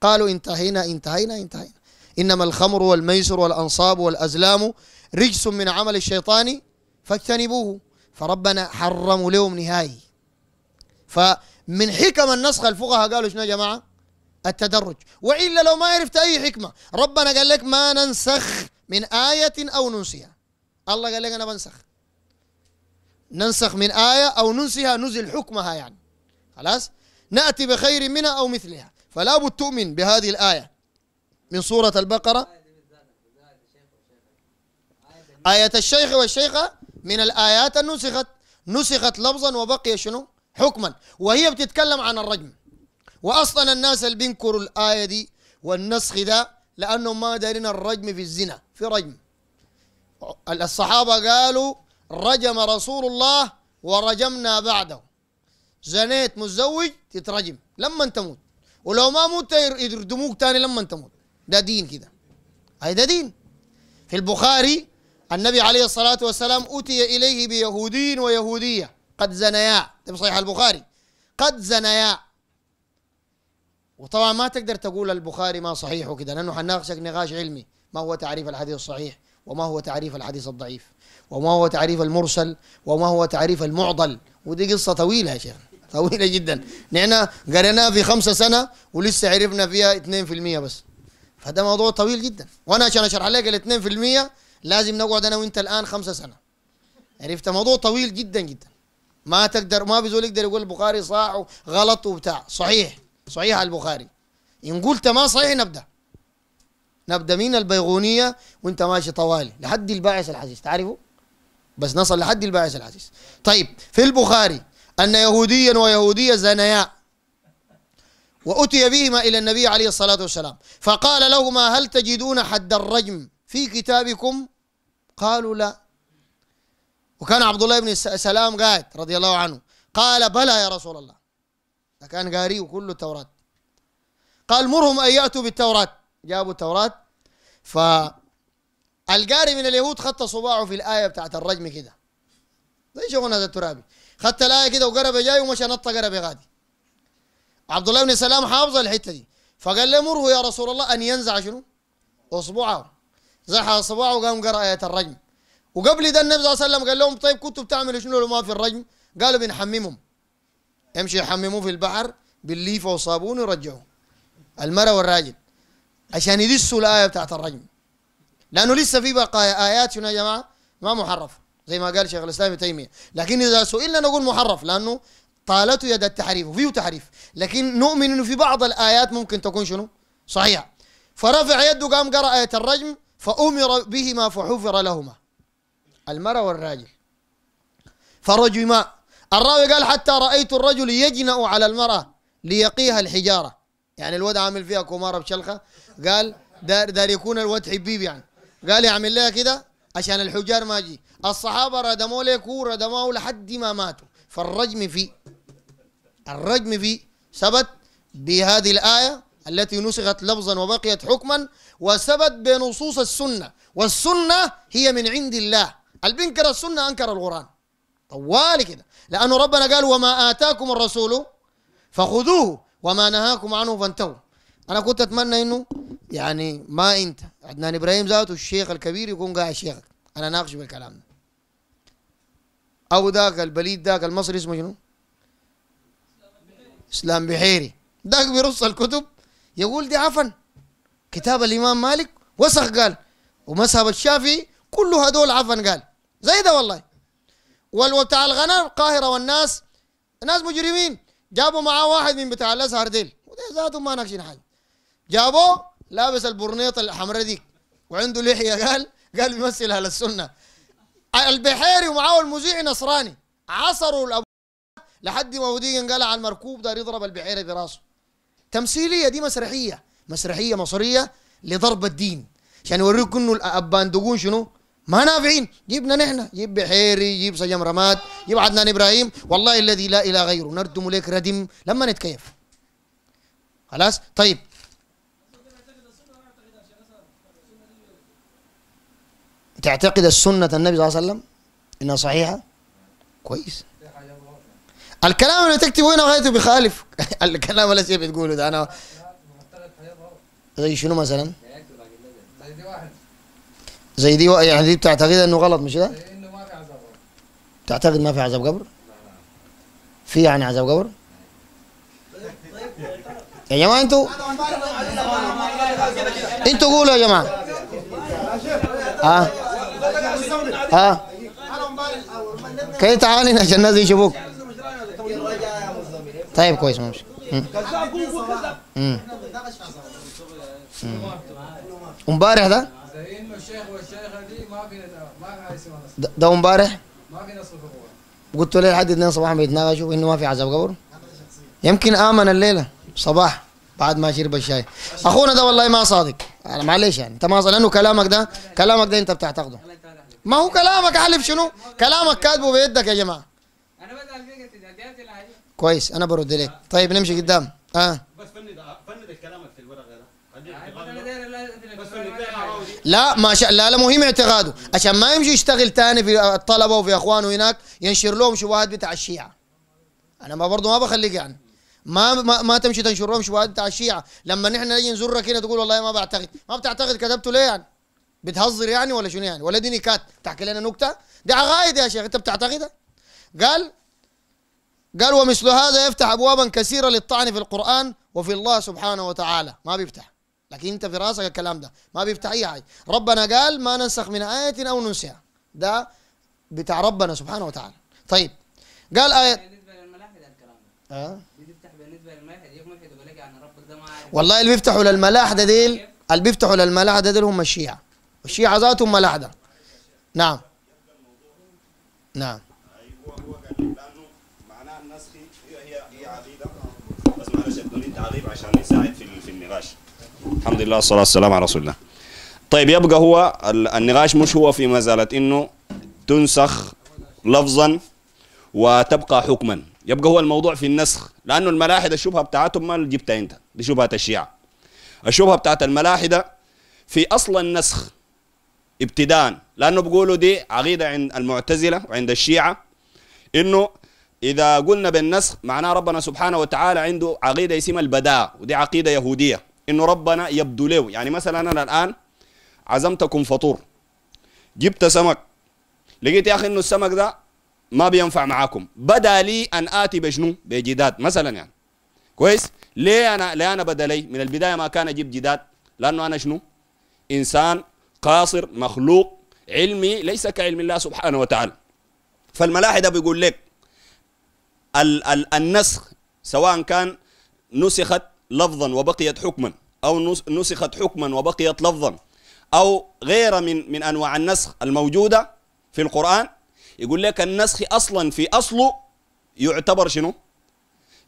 قالوا انتهينا انتهينا انتهينا انما الخمر والميسر والانصاب والازلام رجس من عمل الشيطان فاجتنبوه فربنا حرموا لهم نهائي ف من حكم النسخ الفقهاء قالوا شنو يا جماعه التدرج والا لو ما عرفت اي حكمه ربنا قال لك ما ننسخ من ايه او ننسيها الله قال لك انا بنسخ ننسخ من ايه او ننسيها نزل حكمها يعني خلاص ناتي بخير منها او مثلها فلا بد تؤمن بهذه الايه من سوره البقره ايه الشيخ والشيخه من الايات النسخت نسخت لفظا وبقي شنو حكما وهي بتتكلم عن الرجم واصلا الناس اللي بينكروا الايه دي والنسخ ده لانهم ما دارين الرجم في الزنا في رجم الصحابه قالوا رجم رسول الله ورجمنا بعده زنيت متزوج تترجم لما تموت ولو ما مت يردموك تاني لما تموت ده دين كده هاي ده دين في البخاري النبي عليه الصلاه والسلام اتي اليه بيهودي ويهوديه قد زنيا في طيب صحيح البخاري قد زنيا وطبعا ما تقدر تقول البخاري ما صحيح وكذا لانه حناقشك نقاش علمي ما هو تعريف الحديث الصحيح وما هو تعريف الحديث الضعيف وما هو تعريف المرسل وما هو تعريف المعضل ودي قصه طويله يا شيخ طويله جدا نحن قريناها في خمسة سنه ولسه عرفنا فيها 2% بس فده موضوع طويل جدا وانا عشان اشرح لك ال 2% لازم نقعد انا وانت الان خمسة سنه عرفت موضوع طويل جدا جدا ما تقدر ما بيزول يقدر يقول البخاري صح وغلط وبتاع صحيح صحيح على البخاري إن قلت ما صحيح نبدأ نبدأ من البيغونية وانت ماشي طوالي لحد الباعث الحديث تعرفه بس نصل لحد الباعث الحديث طيب في البخاري أن يهوديا ويهودية زنيا وأتي بهما إلى النبي عليه الصلاة والسلام فقال لهما هل تجدون حد الرجم في كتابكم قالوا لا وكان عبد الله بن سلام قاعد رضي الله عنه قال بلى يا رسول الله ده كان قاري وكله التوراة قال مرهم أن يأتوا بالتوراة جابوا التوراة فالقاري من اليهود خط صباعه في الآية بتاعت الرجم كده زي شغلنا هذا الترابي خدت الآية كده وقرب جاي ومشى نط قرب غادي عبد الله بن سلام حافظ الحتة دي فقال له مره يا رسول الله أن ينزع شنو؟ أصبعه زحى صباعه وقام قرأ آية الرجم وقبل ده النبي صلى الله عليه وسلم قال لهم طيب كنتوا بتعملوا شنو لو ما في الرجم قالوا بنحممهم امشي يحمموه في البحر بالليفه والصابون ويرجعوه المرأة والراجل عشان يدسوا الآية بتاعت الرجم لأنه لسه في بقايا آيات شنو يا جماعة ما محرف زي ما قال شيخ الإسلام ابن تيمية لكن إذا سئلنا نقول محرف لأنه طالته يد التحريف وفيه تحريف لكن نؤمن أنه في بعض الآيات ممكن تكون شنو صحيحة فرفع يده قام قرأ آية الرجم فأمر بهما فحفر لهما المرأة والراجل فرجما الراوي قال حتى رأيت الرجل يجنأ على المرأة ليقيها الحجارة يعني الود عامل فيها كمارة بشلخة قال دار, دار يكون الود حبيب يعني قال يعمل لها كده عشان الحجار ما يجي الصحابة ردموا لك وردموا لحد ما ماتوا فالرجم في الرجم في ثبت بهذه الآية التي نسخت لفظا وبقيت حكما وثبت بنصوص السنة والسنة هي من عند الله اللي بينكر السنة أنكر القرآن طوالي كده لأنه ربنا قال وما آتاكم الرسول فخذوه وما نهاكم عنه فانتهوا أنا كنت أتمنى إنه يعني ما أنت عدنان إبراهيم ذاته الشيخ الكبير يكون قاعد شيخك أنا ناقش بالكلام ده أو ذاك البليد ذاك المصري اسمه شنو؟ إسلام بحيري ذاك بيرص الكتب يقول دي عفن كتاب الإمام مالك وسخ قال ومذهب الشافعي كل هدول عفن قال زي ده والله والبتاع الغنم القاهرة والناس ناس مجرمين جابوا معاه واحد من بتاع الازهر ديل وده ذاته ما ناقشين حاجه جابوه لابس البرنيطه الحمراء ديك وعنده لحيه قال قال بيمثل اهل السنه البحيري ومعاه المذيع نصراني عصروا الابو لحد ما ودي قال على المركوب ده يضرب البحيري براسه تمثيليه دي مسرحيه مسرحيه مصريه لضرب الدين عشان يعني يوريكم انه الاباندقون شنو ما نافعين جيبنا نحن جيب بحيري جيب سجم رماد جيب عدنان إبراهيم والله الذي لا إله غيره نردم لك ردم لما نتكيف خلاص طيب تعتقد السنة النبي صلى الله عليه وسلم إنها صحيحة كويس الكلام اللي تكتبه هنا غايته بخالف الكلام اللي بتقوله ده أنا زي شنو مثلا؟ زي دي يعني دي بتعتقد انه غلط مش قبر تعتقد ما في عذاب قبر؟ في يعني عذاب قبر؟ يا جماعه انتوا انتوا قولوا يا جماعه ها ها كيف تعالين عشان الناس يشوفوك طيب كويس ماشي امبارح ده ده ما في في ده امبارح ما في نصب قبور قلت له لحد 2 صباحا بيتناقشوا انه ما في عذاب قبر يمكن امن الليله صباح بعد ما شرب الشاي اخونا ده والله ما صادق انا معلش يعني انت ما لانه كلامك ده كلامك ده انت بتعتقده ما هو كلامك احلف شنو كلامك كاتبه بيدك يا جماعه انا بسال فيك كويس انا برد لك طيب نمشي قدام اه بس فند فند الكلام لا ما شاء لا لا مهم اعتقاده عشان ما يمشي يشتغل تاني في الطلبه وفي اخوانه هناك ينشر لهم شبهات بتاع الشيعه انا ما برضه ما بخليك يعني ما ما, ما تمشي تنشر لهم شبهات بتاع الشيعه لما نحن نجي نزورك هنا تقول والله ما بعتقد ما بتعتقد كتبته ليه يعني بتهزر يعني ولا شنو يعني ولا دي نكات تحكي لنا نكته دي عقائد يا شيخ انت بتعتقدها قال قال ومثل هذا يفتح ابوابا كثيره للطعن في القران وفي الله سبحانه وتعالى ما بيفتح لكن انت في راسك الكلام ده ما بيفتح اي حاجه ربنا قال ما ننسخ من ايه او ننسها ده بتاع ربنا سبحانه وتعالى طيب قال ايه بالنسبه للملاحد الكلام ده اه بيفتح بالنسبه للملاحد يوم ملحد يقول لك يعني رب ده ما عارف والله اللي بيفتحوا للملاحده ديل طيب. اللي بيفتحوا للملاحده ديل هم الشيعه الشيعه ذاتهم ملاحده نعم نعم الحمد لله والصلاه والسلام على رسول الله طيب يبقى هو النقاش مش هو في مساله انه تنسخ لفظا وتبقى حكما يبقى هو الموضوع في النسخ لانه الملاحده الشبهه بتاعتهم ما جبتها انت دي شبهه الشيعه الشبهه بتاعت الملاحده في اصل النسخ ابتداء لانه بيقولوا دي عقيده عند المعتزله وعند الشيعه انه اذا قلنا بالنسخ معناه ربنا سبحانه وتعالى عنده عقيده اسمها البداء ودي عقيده يهوديه انه ربنا يبدو له يعني مثلا انا الان عزمتكم فطور جبت سمك لقيت يا اخي انه السمك ده ما بينفع معاكم بدا لي ان اتي بشنو بجداد مثلا يعني كويس ليه انا ليه انا بدا لي من البدايه ما كان اجيب جداد لانه انا شنو انسان قاصر مخلوق علمي ليس كعلم الله سبحانه وتعالى فالملاحدة بيقول لك ال ال النسخ سواء كان نسخت لفظا وبقيت حكما أو نسخت حكما وبقيت لفظا أو غير من من أنواع النسخ الموجودة في القرآن يقول لك النسخ أصلا في أصله يعتبر شنو؟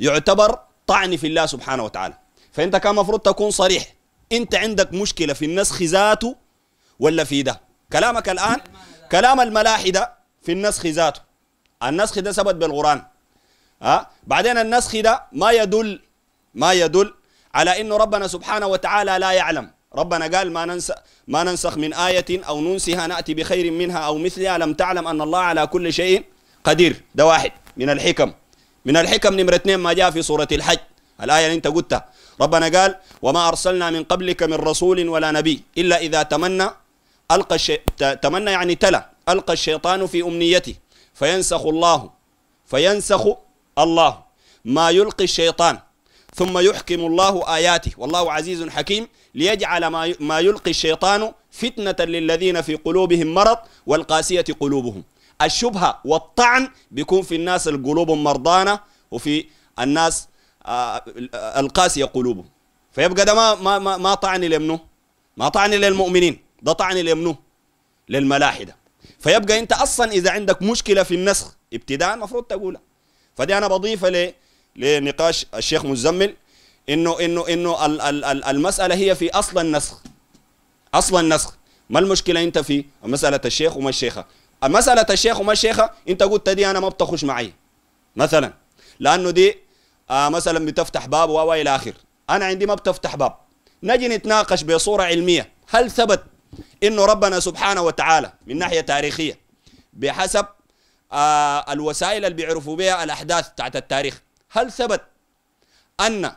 يعتبر طعن في الله سبحانه وتعالى فأنت كان المفروض تكون صريح أنت عندك مشكلة في النسخ ذاته ولا في ده كلامك الآن كلام الملاحدة في النسخ ذاته النسخ ده ثبت بالقرآن ها بعدين النسخ ده ما يدل ما يدل على أن ربنا سبحانه وتعالى لا يعلم ربنا قال ما ننسى ما ننسخ من آية أو ننسها نأتي بخير منها أو مثلها لم تعلم أن الله على كل شيء قدير ده واحد من الحكم من الحكم نمرة اثنين ما جاء في سورة الحج الآية اللي أنت قلتها ربنا قال وما أرسلنا من قبلك من رسول ولا نبي إلا إذا تمنى ألقى الشي... تمنى يعني تلا ألقى الشيطان في أمنيته فينسخ الله فينسخ الله ما يلقي الشيطان ثم يحكم الله آياته والله عزيز حكيم ليجعل ما يلقي الشيطان فتنة للذين في قلوبهم مرض والقاسية قلوبهم الشبهة والطعن بيكون في الناس القلوب مرضانة وفي الناس آه، القاسية قلوبهم فيبقى ده ما ما ما, طعن لمنه ما طعن للمؤمنين ده طعن لمنه للملاحدة فيبقى انت اصلا اذا عندك مشكلة في النسخ ابتداء المفروض تقولها فدي انا بضيفها لنقاش الشيخ مزمل انه انه انه المساله هي في اصل النسخ اصل النسخ ما المشكله انت في مساله الشيخ وما الشيخه مساله الشيخ وما الشيخه انت قلت دي انا ما بتخش معي مثلا لانه دي آه مثلا بتفتح باب و الى اخر انا عندي ما بتفتح باب نجي نتناقش بصوره علميه هل ثبت انه ربنا سبحانه وتعالى من ناحيه تاريخيه بحسب آه الوسائل اللي بيعرفوا بها الاحداث بتاعت التاريخ هل ثبت أن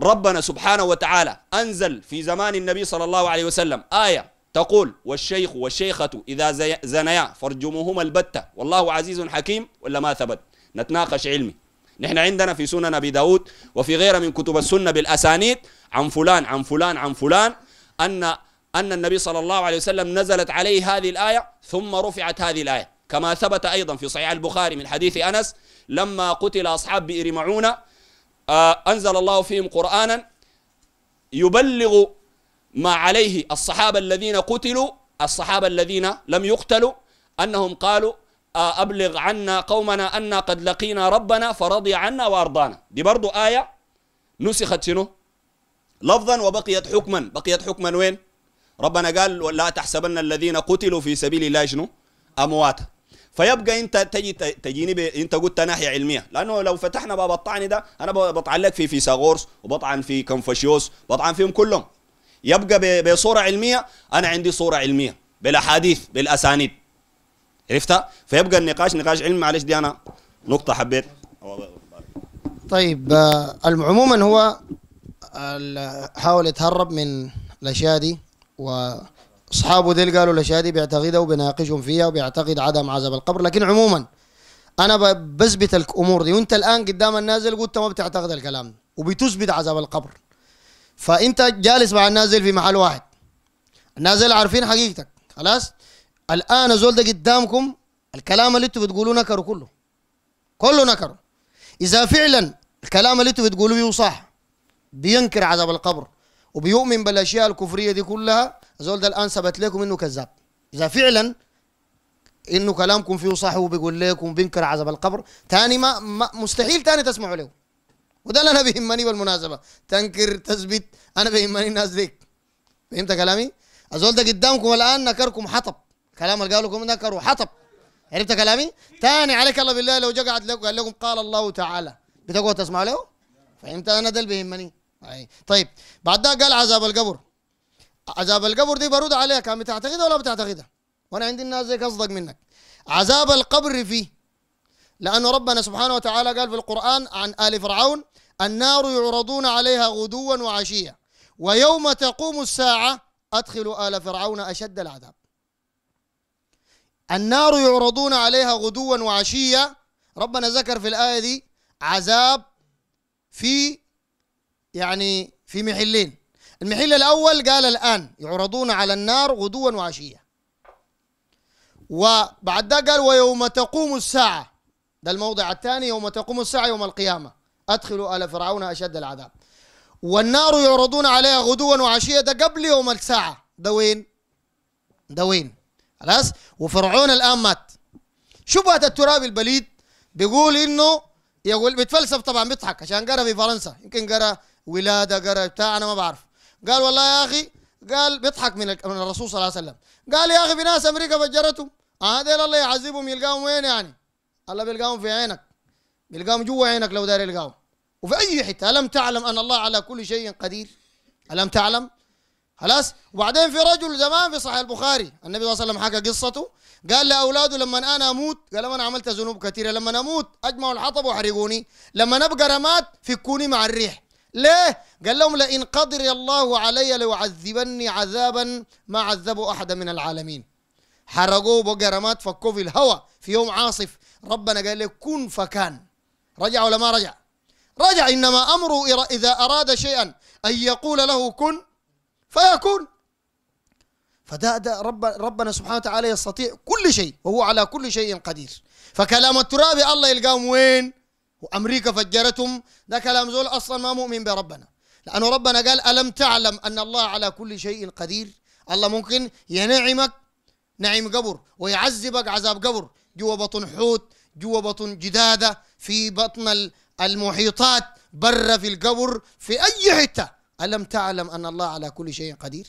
ربنا سبحانه وتعالى أنزل في زمان النبي صلى الله عليه وسلم آية تقول والشيخ والشيخة إذا زنيا فارجموهما البتة والله عزيز حكيم ولا ما ثبت نتناقش علمي نحن عندنا في سنن أبي داود وفي غيره من كتب السنة بالأسانيد عن فلان عن فلان عن فلان أن أن النبي صلى الله عليه وسلم نزلت عليه هذه الآية ثم رفعت هذه الآية كما ثبت أيضا في صحيح البخاري من حديث أنس لما قتل أصحاب بئر معونة آه، أنزل الله فيهم قرآنا يبلغ ما عليه الصحابة الذين قتلوا الصحابة الذين لم يقتلوا أنهم قالوا آه، أبلغ عنا قومنا أن قد لقينا ربنا فرضي عنا وأرضانا دي برضو آية نسخت شنو لفظا وبقيت حكما بقيت حكما وين ربنا قال لا تحسبن الذين قتلوا في سبيل الله شنو أمواتا فيبقى انت تجي تجيني ب... انت قلت ناحيه علميه لانه لو فتحنا باب الطعن ده انا بطعن لك في فيثاغورس وبطعن في كونفوشيوس وبطعن فيهم كلهم يبقى ب... بصوره علميه انا عندي صوره علميه بالاحاديث بالاسانيد عرفتها فيبقى النقاش نقاش علمي معلش دي انا نقطه حبيت طيب آه، عموما هو حاول يتهرب من الاشياء دي و اصحابه ديل قالوا الاشياء دي بيعتقدها وبيناقشهم فيها وبيعتقد عدم عذاب القبر لكن عموما انا بثبت الامور دي وانت الان قدام النازل قلت ما بتعتقد الكلام ده وبتثبت عذاب القبر فانت جالس مع النازل في محل واحد النازل عارفين حقيقتك خلاص الان زول ده قدامكم الكلام اللي انتوا بتقولوه نكره كله كله نكره اذا فعلا الكلام اللي انتوا بتقولوه صح بينكر عذاب القبر وبيؤمن بالاشياء الكفريه دي كلها زول ده الان ثبت لكم انه كذاب اذا فعلا انه كلامكم فيه صح وبيقول لكم بينكر عذاب القبر ثاني ما, ما مستحيل ثاني تسمعوا له وده اللي انا بيهمني بالمناسبه تنكر تثبت انا بيهمني الناس ديك فهمت كلامي؟ الزول ده قدامكم الان نكركم حطب كلام اللي قالوا لكم نكر وحطب عرفت كلامي؟ ثاني عليك الله بالله لو جا قعد لكم قال لكم قال الله تعالى بتقعد تسمع له؟ فهمت انا ده اللي بيهمني طيب بعد ده قال عذاب القبر عذاب القبر دي برد عليها كان بتعتقدها ولا بتعتقدها وانا عندي الناس زيك اصدق منك عذاب القبر فيه لأن ربنا سبحانه وتعالى قال في القرآن عن آل فرعون النار يعرضون عليها غدوا وعشيا ويوم تقوم الساعة أدخلوا آل فرعون أشد العذاب النار يعرضون عليها غدوا وعشيا ربنا ذكر في الآية دي عذاب في يعني في محلين المحل الأول قال الآن يعرضون على النار غدوا وعشية وبعد ده قال ويوم تقوم الساعة ده الموضع الثاني يوم تقوم الساعة يوم القيامة أدخلوا آل فرعون أشد العذاب والنار يعرضون عليها غدوا وعشية ده قبل يوم الساعة ده وين ده وين خلاص وفرعون الآن مات شبهة التراب البليد بيقول إنه يقول بيتفلسف طبعا بيضحك عشان قرا في فرنسا يمكن قرا ولاده قرا بتاع انا ما بعرف قال والله يا اخي قال بيضحك من الرسول صلى الله عليه وسلم قال يا اخي في ناس امريكا فجرتهم آه، هذول الله يعذبهم يلقاهم وين يعني الله بيلقاهم في عينك بيلقاهم جوا عينك لو داري يلقاهم وفي اي حته الم تعلم ان الله على كل شيء قدير الم تعلم خلاص وبعدين في رجل زمان في صحيح البخاري النبي صلى الله عليه وسلم حكى قصته قال لاولاده لما انا اموت قال انا عملت ذنوب كثيره لما اموت اجمعوا الحطب واحرقوني لما ابقى رماد فكوني مع الريح ليه؟ قال لهم لئن قدر الله علي ليعذبني عذابا ما عذبوا أحدا من العالمين حرقوه بقرمات فكوه في الهواء في يوم عاصف ربنا قال له كن فكان رجع ولا ما رجع رجع إنما أمره إذا أراد شيئا أن يقول له كن فيكون فده ده رب ربنا سبحانه وتعالى يستطيع كل شيء وهو على كل شيء قدير فكلام التراب الله يلقاهم وين وامريكا فجرتهم ده كلام زول اصلا ما مؤمن بربنا لانه ربنا قال الم تعلم ان الله على كل شيء قدير الله ممكن ينعمك نعيم قبر ويعذبك عذاب قبر جوا بطن حوت جوا بطن جداده في بطن المحيطات بره في القبر في اي حته الم تعلم ان الله على كل شيء قدير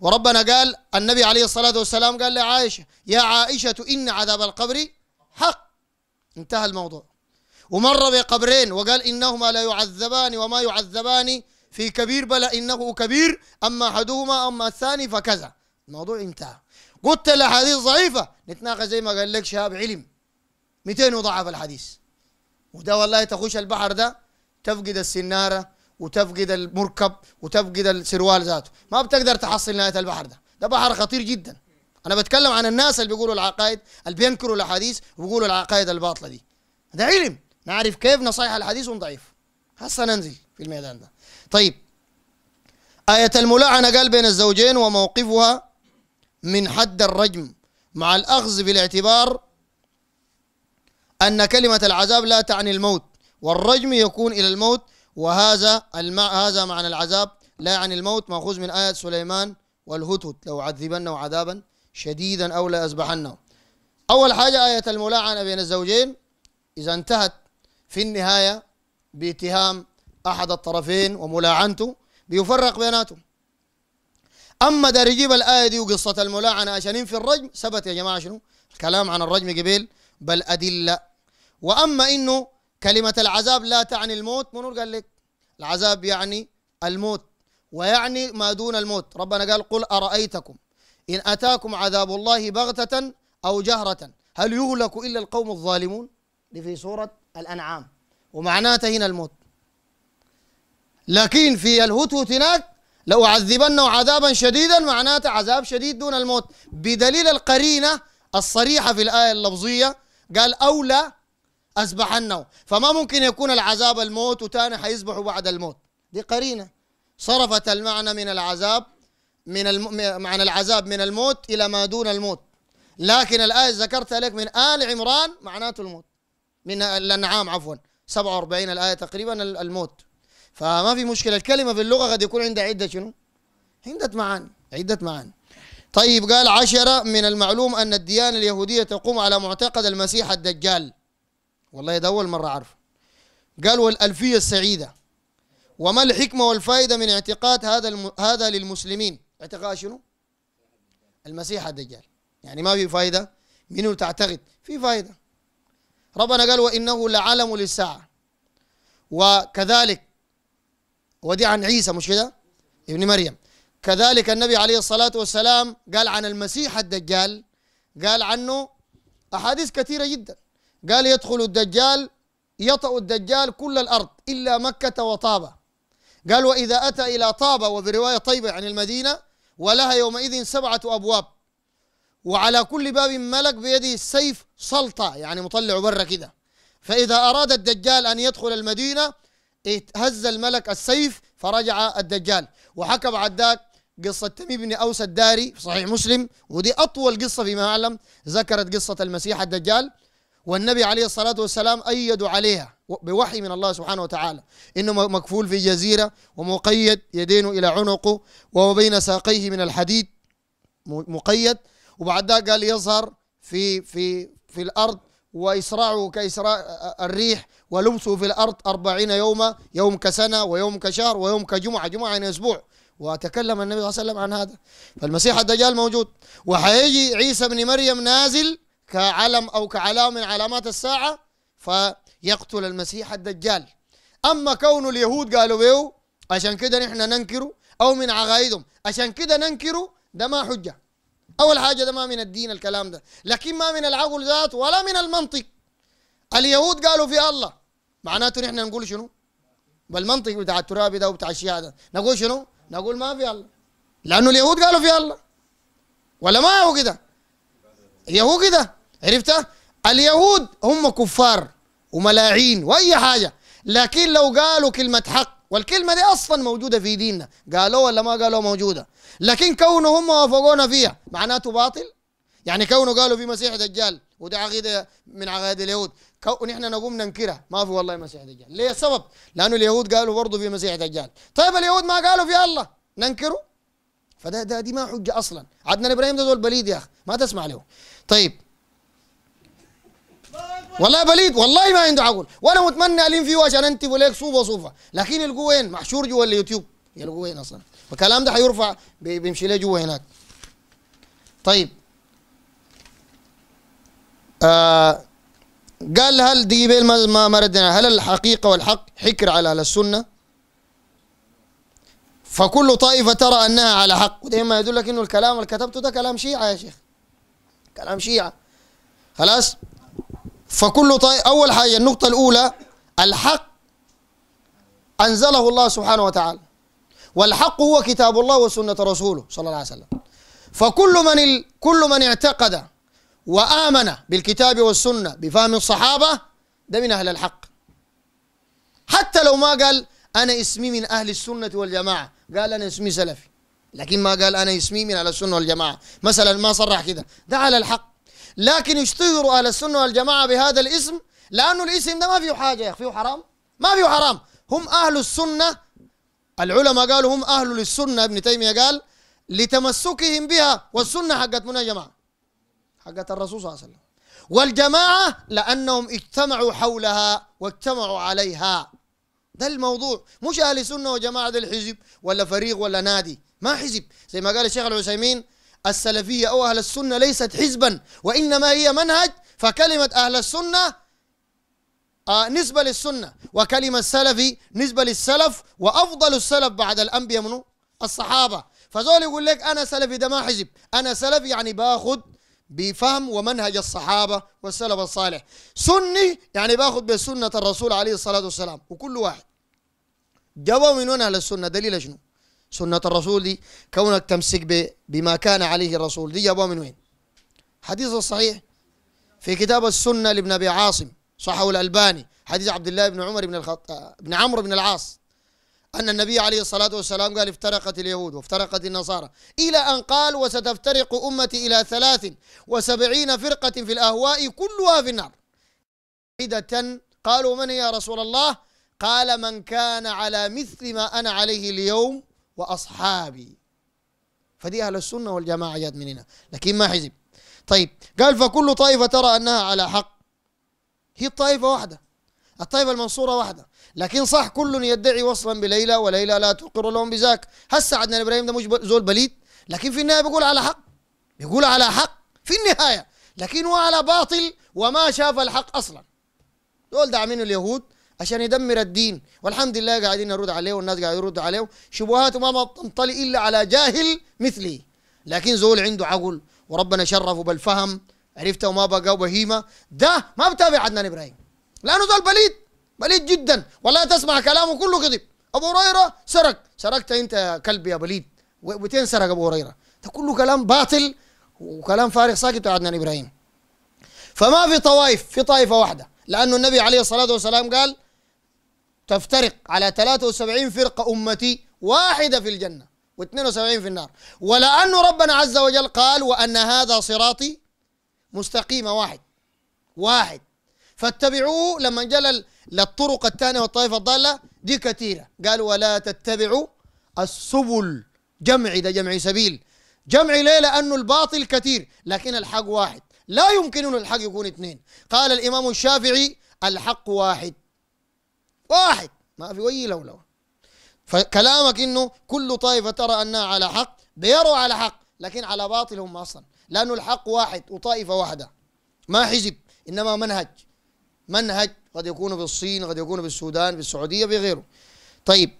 وربنا قال النبي عليه الصلاه والسلام قال لعائشه يا عائشه ان عذاب القبر حق انتهى الموضوع ومر بقبرين وقال إنهما لا يعذبان وما يعذبان في كبير بل إنه كبير أما أحدهما أما الثاني فكذا الموضوع انتهى قلت الأحاديث ضعيفة نتناقش زي ما قال لك شهاب علم 200 وضعف الحديث وده والله تخش البحر ده تفقد السنارة وتفقد المركب وتفقد السروال ذاته ما بتقدر تحصل نهاية البحر ده ده بحر خطير جدا أنا بتكلم عن الناس اللي بيقولوا العقائد اللي بينكروا الأحاديث وبيقولوا العقائد الباطلة دي ده علم نعرف كيف نصحيح الحديث ضعيف هسه ننزل في الميدان ده طيب آية الملاعنة قال بين الزوجين وموقفها من حد الرجم مع الأخذ بالاعتبار أن كلمة العذاب لا تعني الموت والرجم يكون إلى الموت وهذا المع... هذا معنى العذاب لا يعني الموت مأخوذ من آية سليمان والهتهت لو عذبنه عذابا شديدا أو لأذبحنه أول حاجة آية الملاعنة بين الزوجين إذا انتهت في النهاية باتهام أحد الطرفين وملاعنته بيفرق بيناتهم أما ده يجيب الآية دي وقصة الملاعنة عشان في الرجم ثبت يا جماعة شنو الكلام عن الرجم قبيل بل أدلة وأما إنه كلمة العذاب لا تعني الموت منور قال لك العذاب يعني الموت ويعني ما دون الموت ربنا قال قل أرأيتكم إن أتاكم عذاب الله بغتة أو جهرة هل يهلك إلا القوم الظالمون دي في سورة الأنعام ومعناته هنا الموت لكن في الهتوت هناك لأعذبنه عذابا شديدا معناته عذاب شديد دون الموت بدليل القرينة الصريحة في الآية اللفظية قال اولى اسبحنه فما ممكن يكون العذاب الموت وتاني حيسبحوا بعد الموت دي قرينة صرفت المعنى من العذاب من الم... معنى العذاب من الموت إلى ما دون الموت لكن الآية ذكرتها لك من آل عمران معناته الموت من الأنعام عفوا 47 الآية تقريبا الموت فما في مشكلة الكلمة في اللغة قد يكون عندها عدة شنو؟ عدة معاني عدة معاني طيب قال عشرة من المعلوم أن الديانة اليهودية تقوم على معتقد المسيح الدجال والله ده أول مرة أعرف قال والألفية السعيدة وما الحكمة والفائدة من اعتقاد هذا الم... هذا للمسلمين اعتقاد شنو؟ المسيح الدجال يعني ما في فائدة منه تعتقد في فائدة ربنا قال وإنه لعلم للساعة وكذلك ودي عن عيسى مش كده ابن مريم كذلك النبي عليه الصلاة والسلام قال عن المسيح الدجال قال عنه أحاديث كثيرة جدا قال يدخل الدجال يطأ الدجال كل الأرض إلا مكة وطابة قال وإذا أتى إلى طابة وبرواية طيبة عن المدينة ولها يومئذ سبعة أبواب وعلى كل باب ملك بيده السيف سلطة يعني مطلعه برا كده فإذا أراد الدجال أن يدخل المدينة هز الملك السيف فرجع الدجال وحكى بعد ذلك قصة تميم بن أوس الداري في صحيح مسلم ودي أطول قصة فيما أعلم ذكرت قصة المسيح الدجال والنبي عليه الصلاة والسلام أيدوا عليها بوحي من الله سبحانه وتعالى إنه مكفول في جزيرة ومقيد يدينه إلى عنقه وهو بين ساقيه من الحديد مقيد وبعدها قال يظهر في في في الارض وإسراعه كاسراء الريح ولبسه في الأرض أربعين يوما يوم كسنة ويوم كشهر ويوم كجمعة جمعة يعني أسبوع وتكلم النبي صلى الله عليه وسلم عن هذا فالمسيح الدجال موجود وحيجي عيسى بن مريم نازل كعلم أو كعلامة من علامات الساعة فيقتل المسيح الدجال أما كون اليهود قالوا به عشان كده نحن ننكره أو من عقائدهم عشان كده ننكره ده ما حجة أول حاجة ده ما من الدين الكلام ده لكن ما من العقل ذات ولا من المنطق اليهود قالوا في الله معناته نحن نقول شنو بالمنطق بتاع التراب ده وبتاع الشيعة ده نقول شنو نقول ما في الله لأنه اليهود قالوا في الله ولا ما هو كده هو كده عرفت اليهود هم كفار وملاعين واي حاجه لكن لو قالوا كلمه حق والكلمة دي أصلا موجودة في ديننا قالوا ولا ما قالوا موجودة لكن كونه هم وافقونا فيها معناته باطل يعني كونه قالوا في مسيح دجال ودي عقيدة من عقائد اليهود كون احنا نقوم ننكرها ما في والله مسيح دجال ليه السبب لأنه اليهود قالوا برضه في مسيح دجال طيب اليهود ما قالوا في الله ننكره فده ده دي ما حجة أصلا عدنان إبراهيم ده دول بليد يا أخي ما تسمع له طيب والله بليد والله ما عنده عقل وانا متمنى الين فيه عشان انتبه وليك صوفه صوفه لكن يلقوه وين محشور جوا اليوتيوب يلقوه وين اصلا فالكلام ده حيرفع بيمشي ليه جوا هناك طيب آه قال هل دي ما ما ردنا هل الحقيقه والحق حكر على اهل السنه فكل طائفه ترى انها على حق وده ما يدل لك انه الكلام اللي كتبته ده كلام شيعه يا شيخ كلام شيعه خلاص فكل طيب أول حاجة النقطة الأولى الحق أنزله الله سبحانه وتعالى والحق هو كتاب الله وسنة رسوله صلى الله عليه وسلم فكل من ال... كل من اعتقد وآمن بالكتاب والسنة بفهم الصحابة ده من أهل الحق حتى لو ما قال أنا اسمي من أهل السنة والجماعة قال أنا اسمي سلفي لكن ما قال أنا اسمي من أهل السنة والجماعة مثلا ما صرح كده ده على الحق لكن يشتهروا أهل السنة والجماعة بهذا الاسم لأنه الاسم ده ما فيه حاجة يا أخي فيه حرام ما فيه حرام هم أهل السنة العلماء قالوا هم أهل للسنة ابن تيمية قال لتمسكهم بها والسنة حقت من يا جماعة حقت الرسول صلى الله عليه وسلم والجماعة لأنهم اجتمعوا حولها واجتمعوا عليها ده الموضوع مش أهل سنة وجماعة ده الحزب ولا فريق ولا نادي ما حزب زي ما قال الشيخ العثيمين السلفية أو أهل السنة ليست حزبا وإنما هي منهج فكلمة أهل السنة آه، نسبة للسنة وكلمة السلفي نسبة للسلف وأفضل السلف بعد الأنبياء منه الصحابة فزول يقول لك أنا سلفي ده ما حزب أنا سلفي يعني باخد بفهم ومنهج الصحابة والسلف الصالح سني يعني باخد بسنة الرسول عليه الصلاة والسلام وكل واحد جواب من وين أهل السنة دليل شنو سنة الرسول دي كونك تمسك بما كان عليه الرسول دي جابوها من وين حديث الصحيح في كتاب السنة لابن أبي عاصم صححه الألباني حديث عبد الله بن عمر بن الخط بن عمرو بن العاص أن النبي عليه الصلاة والسلام قال افترقت اليهود وافترقت النصارى إلى أن قال وستفترق أمتي إلى ثلاث وسبعين فرقة في الأهواء كلها في النار واحدة قالوا من يا رسول الله قال من كان على مثل ما أنا عليه اليوم وأصحابي فدي أهل السنة والجماعة جات من هنا لكن ما حزب طيب قال فكل طائفة ترى أنها على حق هي الطائفة واحدة الطائفة المنصورة واحدة لكن صح كل يدعي وصلا بليلى وليلى لا تقر لهم بذاك هسه عدنا إبراهيم ده مش زول بليد لكن في النهاية بيقول على حق بيقول على حق في النهاية لكن هو على باطل وما شاف الحق أصلا دول داعمين اليهود عشان يدمر الدين والحمد لله قاعدين نرد عليه والناس قاعدين يردوا عليه شبهاته ما بتنطلي الا على جاهل مثلي لكن زول عنده عقل وربنا شرفه بالفهم عرفته وما بقى بهيمه ده ما بتابع عدنان ابراهيم لانه زول بليد بليد جدا ولا تسمع كلامه كله كذب ابو هريره سرق سرقت انت يا كلب يا بليد وبتين سرق ابو هريره ده كله كلام باطل وكلام فارغ ساكت عدنان ابراهيم فما في طوائف في طائفه واحده لانه النبي عليه الصلاه والسلام قال تفترق على 73 فرقة أمتي واحدة في الجنة و72 في النار ولأن ربنا عز وجل قال وأن هذا صراطي مستقيمة واحد واحد فاتبعوه لما جاء للطرق الثانية والطائفة الضالة دي كثيرة قال ولا تتبعوا السبل جمعي ده جمعي سبيل جمعي ليه لأنه الباطل كثير لكن الحق واحد لا يمكن الحق يكون اثنين قال الإمام الشافعي الحق واحد واحد ما في وجه لولو فكلامك انه كل طائفه ترى انها على حق بيروا على حق لكن على باطل هم اصلا لانه الحق واحد وطائفه واحده ما حزب انما منهج منهج قد يكون بالصين قد يكون بالسودان بالسعوديه بغيره طيب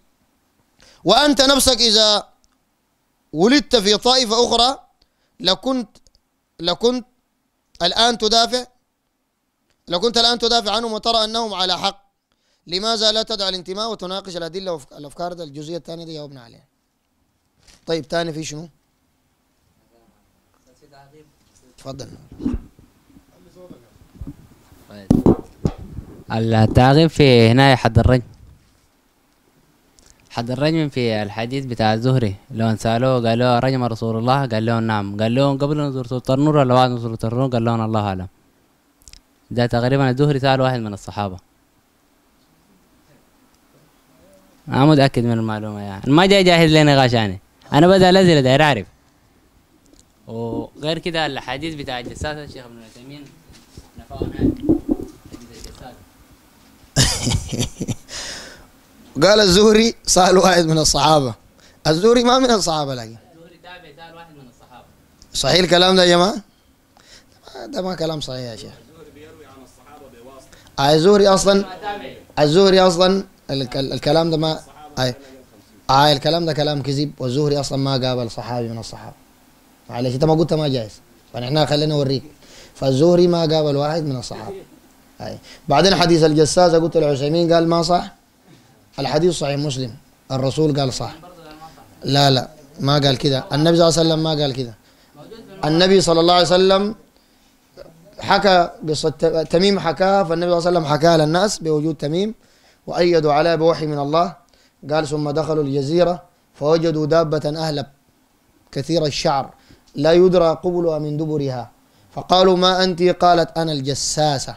وانت نفسك اذا ولدت في طائفه اخرى لكنت لكنت الان تدافع لكنت الان تدافع عنهم وترى انهم على حق لماذا لا تدع الانتماء وتناقش الأدلة والأفكار ده الجزئية الثانية دي جاوبنا عليها طيب ثاني في شنو؟ تفضل التعقيب في هنا حد الرجم حد الرجم في الحديث بتاع الزهري لو سألوه قال له رجم رسول الله قال له نعم قال له قبل نزول سلطة النور ولا بعد نزول سلطة النور قال له نعم، الله أعلم ده تقريبا الزهري سأل واحد من الصحابة انا متاكد من المعلومه يعني ما جاي جاهز لي نقاش يعني انا بدأ لازل داير اعرف وغير كده الحديث بتاع الجساسه الشيخ ابن العثيمين نفعنا قال الزهري سأل واحد من الصحابة الزهري ما من الصحابة لكن الزهري تابع سأل واحد من الصحابة صحيح الكلام ده يا جماعة؟ ده ما كلام صحيح يا شيخ الزهري بيروي عن الصحابة بواسطة الزهري أصلا الزهري أصلا الكلام ده ما اي آه الكلام ده كلام كذب والزهري اصلا ما قابل صحابي من الصحابه معلش انت ما قلت ما جايز فنحن يعني خلينا نوريك فالزهري ما قابل واحد من الصحابه أي. بعدين حديث الجساس قلت العثيمين قال ما صح الحديث صحيح مسلم الرسول قال صح لا لا ما قال كده النبي صلى الله عليه وسلم ما قال كده النبي صلى الله عليه وسلم حكى قصة تميم حكاها فالنبي صلى الله عليه وسلم حكاها للناس بوجود تميم وأيدوا على بوحي من الله قال ثم دخلوا الجزيرة فوجدوا دابة أهلب كثير الشعر لا يدرى قبلها من دبرها فقالوا ما أنت قالت أنا الجساسة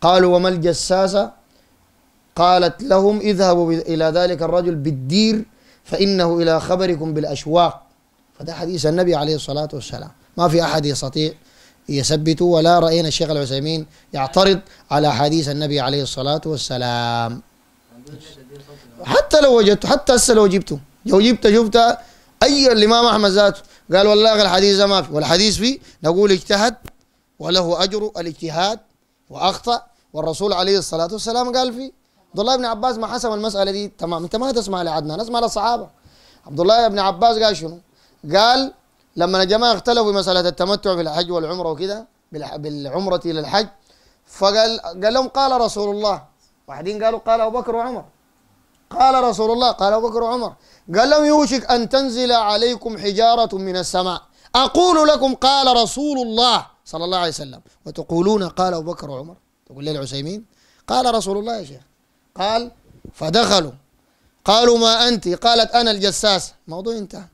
قالوا وما الجساسة قالت لهم اذهبوا إلى ذلك الرجل بالدير فإنه إلى خبركم بالأشواق فده حديث النبي عليه الصلاة والسلام ما في أحد يستطيع يثبته ولا رأينا الشيخ العثيمين يعترض على حديث النبي عليه الصلاة والسلام حتى لو وجدته حتى هسه لو جبته لو جبته جبته اي الامام احمد ذاته قال والله الحديث ما في والحديث فيه نقول اجتهد وله اجر الاجتهاد واخطا والرسول عليه الصلاه والسلام قال فيه عبد الله بن عباس ما حسم المساله دي تمام انت ما تسمع لعدنان اسمع للصحابه عبد الله بن عباس قال شنو؟ قال لما الجماعه اختلفوا في مساله التمتع في الحج والعمره وكذا بالعمره الى الحج فقال قال لهم قال رسول الله واحدين قالوا قال أبو بكر وعمر قال رسول الله قال أبو بكر وعمر قال لم يوشك أن تنزل عليكم حجارة من السماء أقول لكم قال رسول الله صلى الله عليه وسلم وتقولون قال أبو بكر وعمر تقول لي العسيمين قال رسول الله يا شيخ قال فدخلوا قالوا ما أنت قالت أنا الجساس موضوع انتهى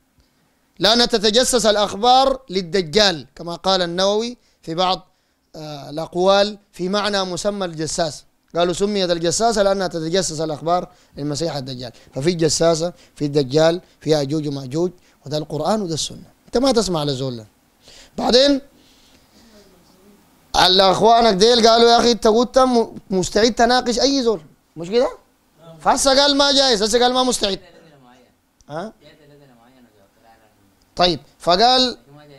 لا تتجسس الأخبار للدجال كما قال النووي في بعض آه، الأقوال في معنى مسمى الجساس قالوا سميت الجساسة لأنها تتجسس الأخبار المسيح الدجال ففي الجساسة في الدجال في اجوج ومأجوج وده القرآن وده السنة أنت ما تسمع لزول بعدين على اخوانك ديل قالوا يا اخي انت قلت مستعد تناقش اي زول مش كده؟ فهسه قال ما جايز هسه قال ما مستعد ها؟ طيب فقال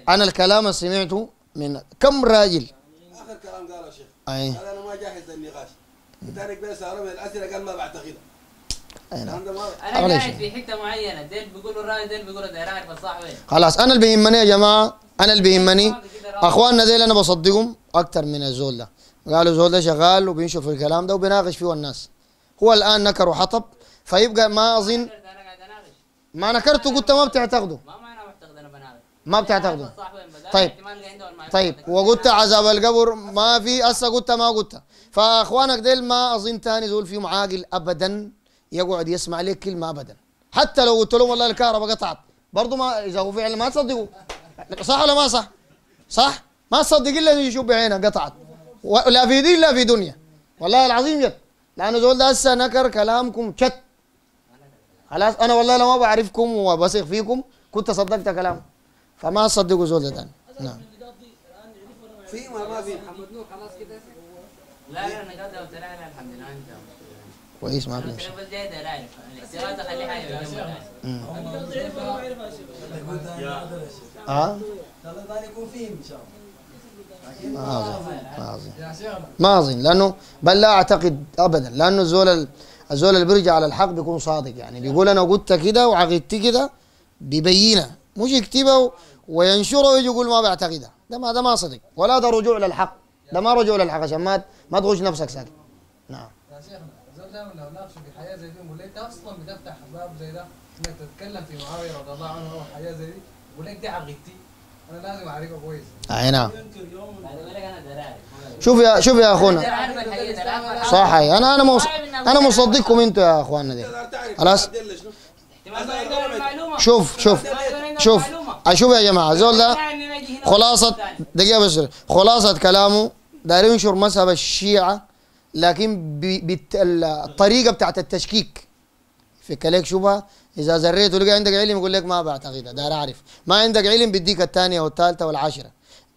انا الكلام سمعته من كم راجل اخر كلام قاله شيخ اي قال انا ما جاهز للنقاش بتحرك بس يا ربي الاسئله قال ما بعتقدها نعم. انا قاعد في حته معينه ديل بيقولوا الراي ديل بيقولوا ده راي الصح وين خلاص انا اللي بيهمني يا جماعه انا اللي بيهمني اخواننا ديل انا بصدقهم اكثر من الزول ده قالوا الزول ده شغال وبينشوف في الكلام ده وبيناقش فيه الناس هو الان نكر وحطب فيبقى ما اظن ما نكرته قلت ما بتعتقده ما معنى ما بتعتقده ما بتعتقده طيب طيب وقلت عذاب القبر ما في اسا قلت ما قلت فاخوانك ديل ما اظن ثاني زول فيهم عاقل ابدا يقعد يسمع لك كلمه ابدا حتى لو قلت لهم والله الكهرباء قطعت برضه ما اذا هو فعلا ما تصدقوا صح ولا ما صح؟ صح؟ ما تصدق الا يشوف بعينه قطعت لا في دين لا في دنيا والله العظيم جد لانه زول ده هسه نكر كلامكم شت خلاص انا والله لو ما بعرفكم وبثق فيكم كنت صدقت كلامه فما صدقوا زول ده نعم في ما ما في محمد نور خلاص كده لا لا انا قاعد اقول لا الحمد لله انت كويس ما في مشكله بس جاي ده لا الاستيراد اخلي حاجه اه ده يكون ما اظن ما اظن ما اظن لانه بل لا اعتقد ابدا لانه زول الزول اللي بيرجع على الحق بيكون صادق يعني بيقول انا قلت كده وعقدت كده ببينه مش يكتبه وينشره ويجي يقول ما بعتقدها ده ما ده ما صدق ولا ده رجوع للحق ده ما رجوع للحق عشان ما ما تغش نفسك ساكت نعم يا شيخنا زي لو ناقش في حياه زي دي يقول انت اصلا بتفتح باب زي ده انك تتكلم في معاويه رضي الله عنه وحياه زي دي يقول لك دي عقيدتي انا لازم اعرفه كويس اي نعم شوف يا شوف يا اخونا صحيح انا انا انا مصدقكم انتوا يا اخواننا دي خلاص شوف شوف شوف اشوف يا جماعه زول ده يعني خلاصه دقيقه بس خلاصه كلامه داير ينشر مذهب الشيعه لكن بالطريقه بتاعت التشكيك في كلك شبهه اذا زريت ولقى عندك علم يقول لك ما بعتقدها داير اعرف ما عندك علم بديك الثانيه والثالثه والعاشره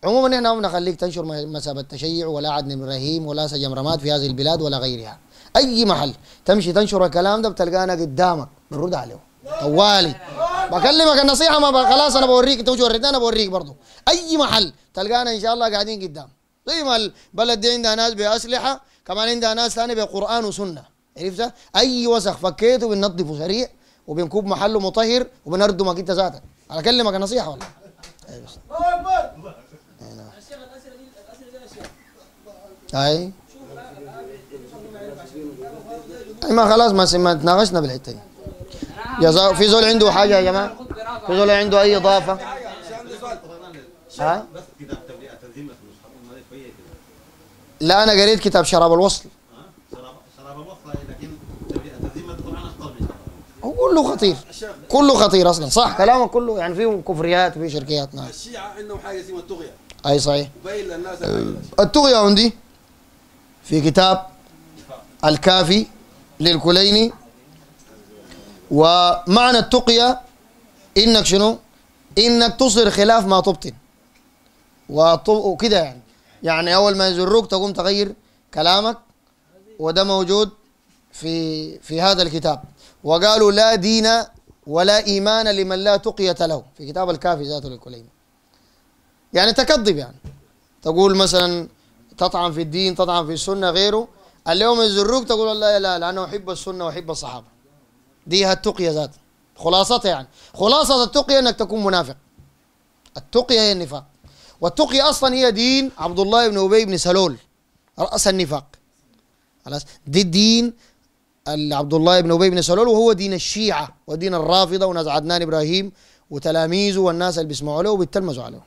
عموما احنا ما بنخليك تنشر مذهب التشيع ولا عدن ابراهيم ولا سجم رماد في هذه البلاد ولا غيرها اي محل تمشي تنشر الكلام ده بتلقانا قدامك بنرد عليه طوالي بكلمك النصيحه ما خلاص انا بوريك انت وريتني انا بوريك برضه اي محل تلقانا ان شاء الله قاعدين قدام زي ما البلد دي عندها ناس باسلحه كمان عندها ناس ثانيه بقران وسنه عرفت اي وسخ فكيته بننظفه سريع وبنكوب محله مطهر وبنردمك انت ذاتك انا اكلمك النصيحه والله اي اي ما خلاص ما تناقشنا بالحته دي يا زول في زول عنده حاجه يا جماعه في زول عنده اي اضافه ها لا انا قريت كتاب شراب الوصل إيه، هو كله خطير كله خطير اصلا صح كلامك كله يعني فيه كفريات وفيه شركيات نعم الشيعه عندهم حاجه اسمها الطغيه اي صحيح للناس أه، الطغيه عندي في كتاب نعم. الكافي للكليني ومعنى التقية إنك شنو إنك تصر خلاف ما تبطن وكده يعني يعني أول ما يزروك تقوم تغير كلامك وده موجود في في هذا الكتاب وقالوا لا دين ولا إيمان لمن لا تقية له في كتاب الكافي ذاته للكليمي يعني تكذب يعني تقول مثلا تطعن في الدين تطعن في السنة غيره اليوم يزروك تقول والله لا لا أنا أحب السنة وأحب الصحابة دي هالتقية ذات خلاصتها يعني خلاصة التقية أنك تكون منافق التقية هي النفاق والتقية أصلا هي دين عبد الله بن أبي بن سلول رأس النفاق خلاص دي الدين عبد الله بن أبي بن سلول وهو دين الشيعة ودين الرافضة وناس عدنان إبراهيم وتلاميذه والناس اللي بيسمعوا له وبيتلمزوا عليه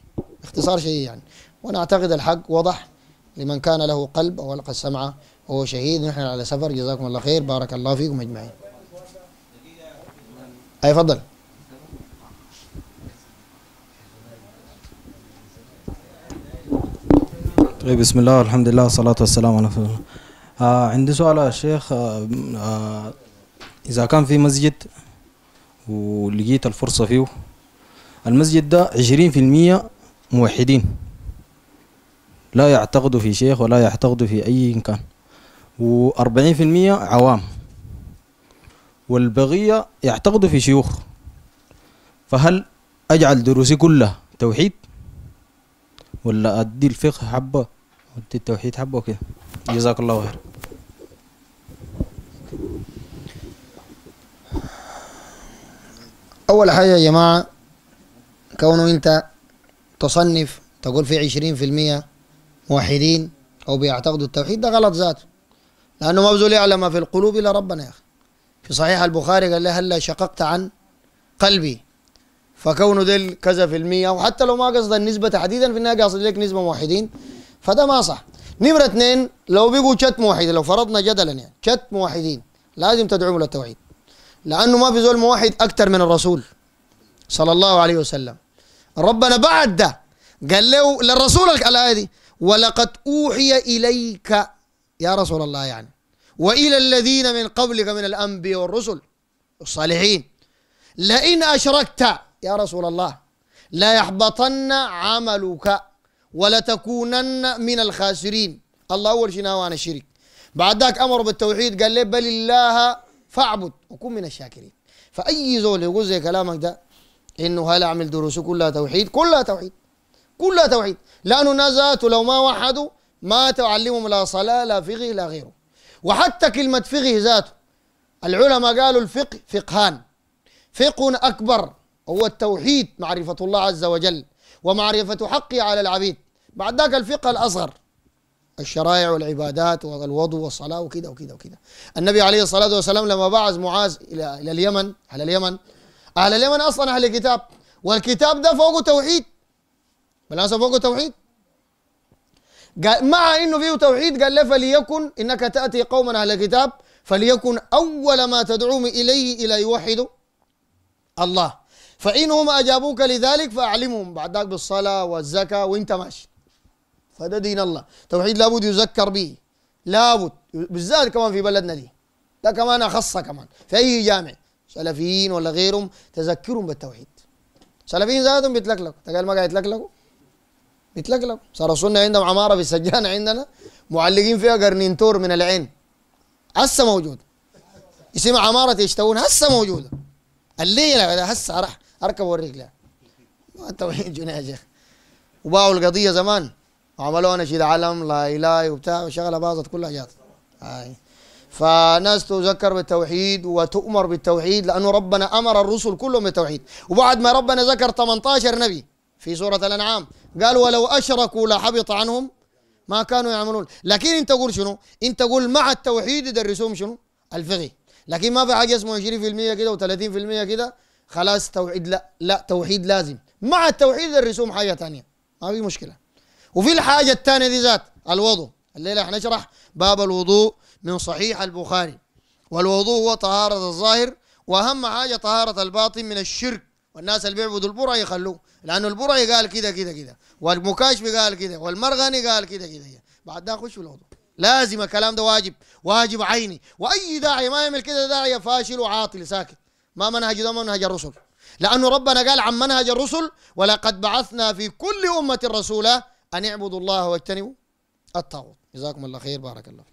اختصار شيء يعني وأنا أعتقد الحق وضح لمن كان له قلب أو ألقى السمع وهو شهيد نحن على سفر جزاكم الله خير بارك الله فيكم أجمعين اي اتفضل طيب بسم الله والحمد لله والصلاة والسلام على رسول آه عندي سؤال يا شيخ آه آه إذا كان في مسجد ولقيت الفرصة فيه المسجد ده عشرين في المية موحدين لا يعتقدوا في شيخ ولا يعتقدوا في أي كان وأربعين في المية عوام والبقية يعتقدوا في شيوخ فهل أجعل دروسي كلها توحيد ولا أدي الفقه حبة أدي التوحيد حبة وكذا جزاك الله خير أول حاجة يا جماعة كونه أنت تصنف تقول في عشرين في المية موحدين أو بيعتقدوا التوحيد ده غلط ذاته لأنه ما بزول يعلم ما في القلوب إلا ربنا يا أخي في صحيح البخاري قال لها هلا شققت عن قلبي فكونه ديل كذا في المية وحتى لو ما قصد النسبة تحديدا في النهاية قاصد لك نسبة موحدين فده ما صح نمرة اثنين لو بيقوا شت موحد لو فرضنا جدلا يعني شت موحدين لازم تدعوهم للتوحيد لأنه ما في زول موحد أكثر من الرسول صلى الله عليه وسلم ربنا بعد ده قال له للرسول الآية دي ولقد أوحي إليك يا رسول الله يعني وإلى الذين من قبلك من الأنبياء والرسل الصالحين لئن أشركت يا رسول الله لا يحبطن عملك ولتكونن من الخاسرين الله أول شيء نهى عن الشرك بعد ذاك أمر بالتوحيد قال لي بل الله فاعبد وكن من الشاكرين فأي زول يقول زي كلامك ده إنه هل أعمل دروسه كلها توحيد كلها توحيد كلها توحيد لأنه نزات لو ما وحدوا ما تعلمهم لا صلاة لا فقه لا غيره وحتى كلمة فقه ذاته العلماء قالوا الفقه فقهان فقه أكبر هو التوحيد معرفة الله عز وجل ومعرفة حقه على العبيد بعد ذاك الفقه الأصغر الشرائع والعبادات والوضوء والصلاة وكذا وكذا وكذا النبي عليه الصلاة والسلام لما بعث معاذ إلى إلى اليمن على اليمن أهل اليمن أصلا أهل الكتاب والكتاب ده فوقه توحيد بالأسف فوقه توحيد مع انه فيه توحيد قال له فليكن انك تاتي قوما على كتاب فليكن اول ما تدعوهم اليه الى يوحدوا الله فانهم اجابوك لذلك فاعلمهم بعد ذاك بالصلاه والزكاه وانت ماشي فده دين الله توحيد لابد يذكر به لابد بالذات كمان في بلدنا دي ده كمان اخصها كمان في اي جامع سلفيين ولا غيرهم تذكرهم بالتوحيد سلفيين ذاتهم بيتلكلكوا تقال ما قاعد يتلكلكوا بتلقلق صرصولنا عندهم عماره في السجان عندنا معلقين فيها قرنينتور من العين هسه موجود اسم عماره يشتون هسه موجوده الليله هسه راح اركب اوريك لها ما توحيد يا شيخ وباعوا القضيه زمان وعملوا نشيد علم لا اله وبتاع وشغله باظت كلها جات هاي فناس تذكر بالتوحيد وتؤمر بالتوحيد لانه ربنا امر الرسل كلهم بالتوحيد وبعد ما ربنا ذكر 18 نبي في سورة الأنعام قال ولو أشركوا لحبط عنهم ما كانوا يعملون لكن أنت تقول شنو أنت تقول مع التوحيد يدرسوهم شنو الفقه لكن ما في حاجة اسمه 20% كده و30% كده خلاص توحيد لا لا توحيد لازم مع التوحيد يدرسوهم حاجة ثانية ما في مشكلة وفي الحاجة الثانية دي ذات الوضوء الليلة حنشرح باب الوضوء من صحيح البخاري والوضوء هو طهارة الظاهر وأهم حاجة طهارة الباطن من الشرك والناس اللي بيعبدوا البرع يخلوه لانه البرع قال كده كده كده والمكاشف قال كده والمرغني قال كده كده بعد ده خش في لازم الكلام ده واجب واجب عيني واي داعي ما يعمل كده داعي فاشل وعاطل ساكت ما منهج ده منهج الرسل لانه ربنا قال عن منهج الرسل ولقد بعثنا في كل امه رسولا ان اعبدوا الله واجتنبوا الطاغوت جزاكم الله خير بارك الله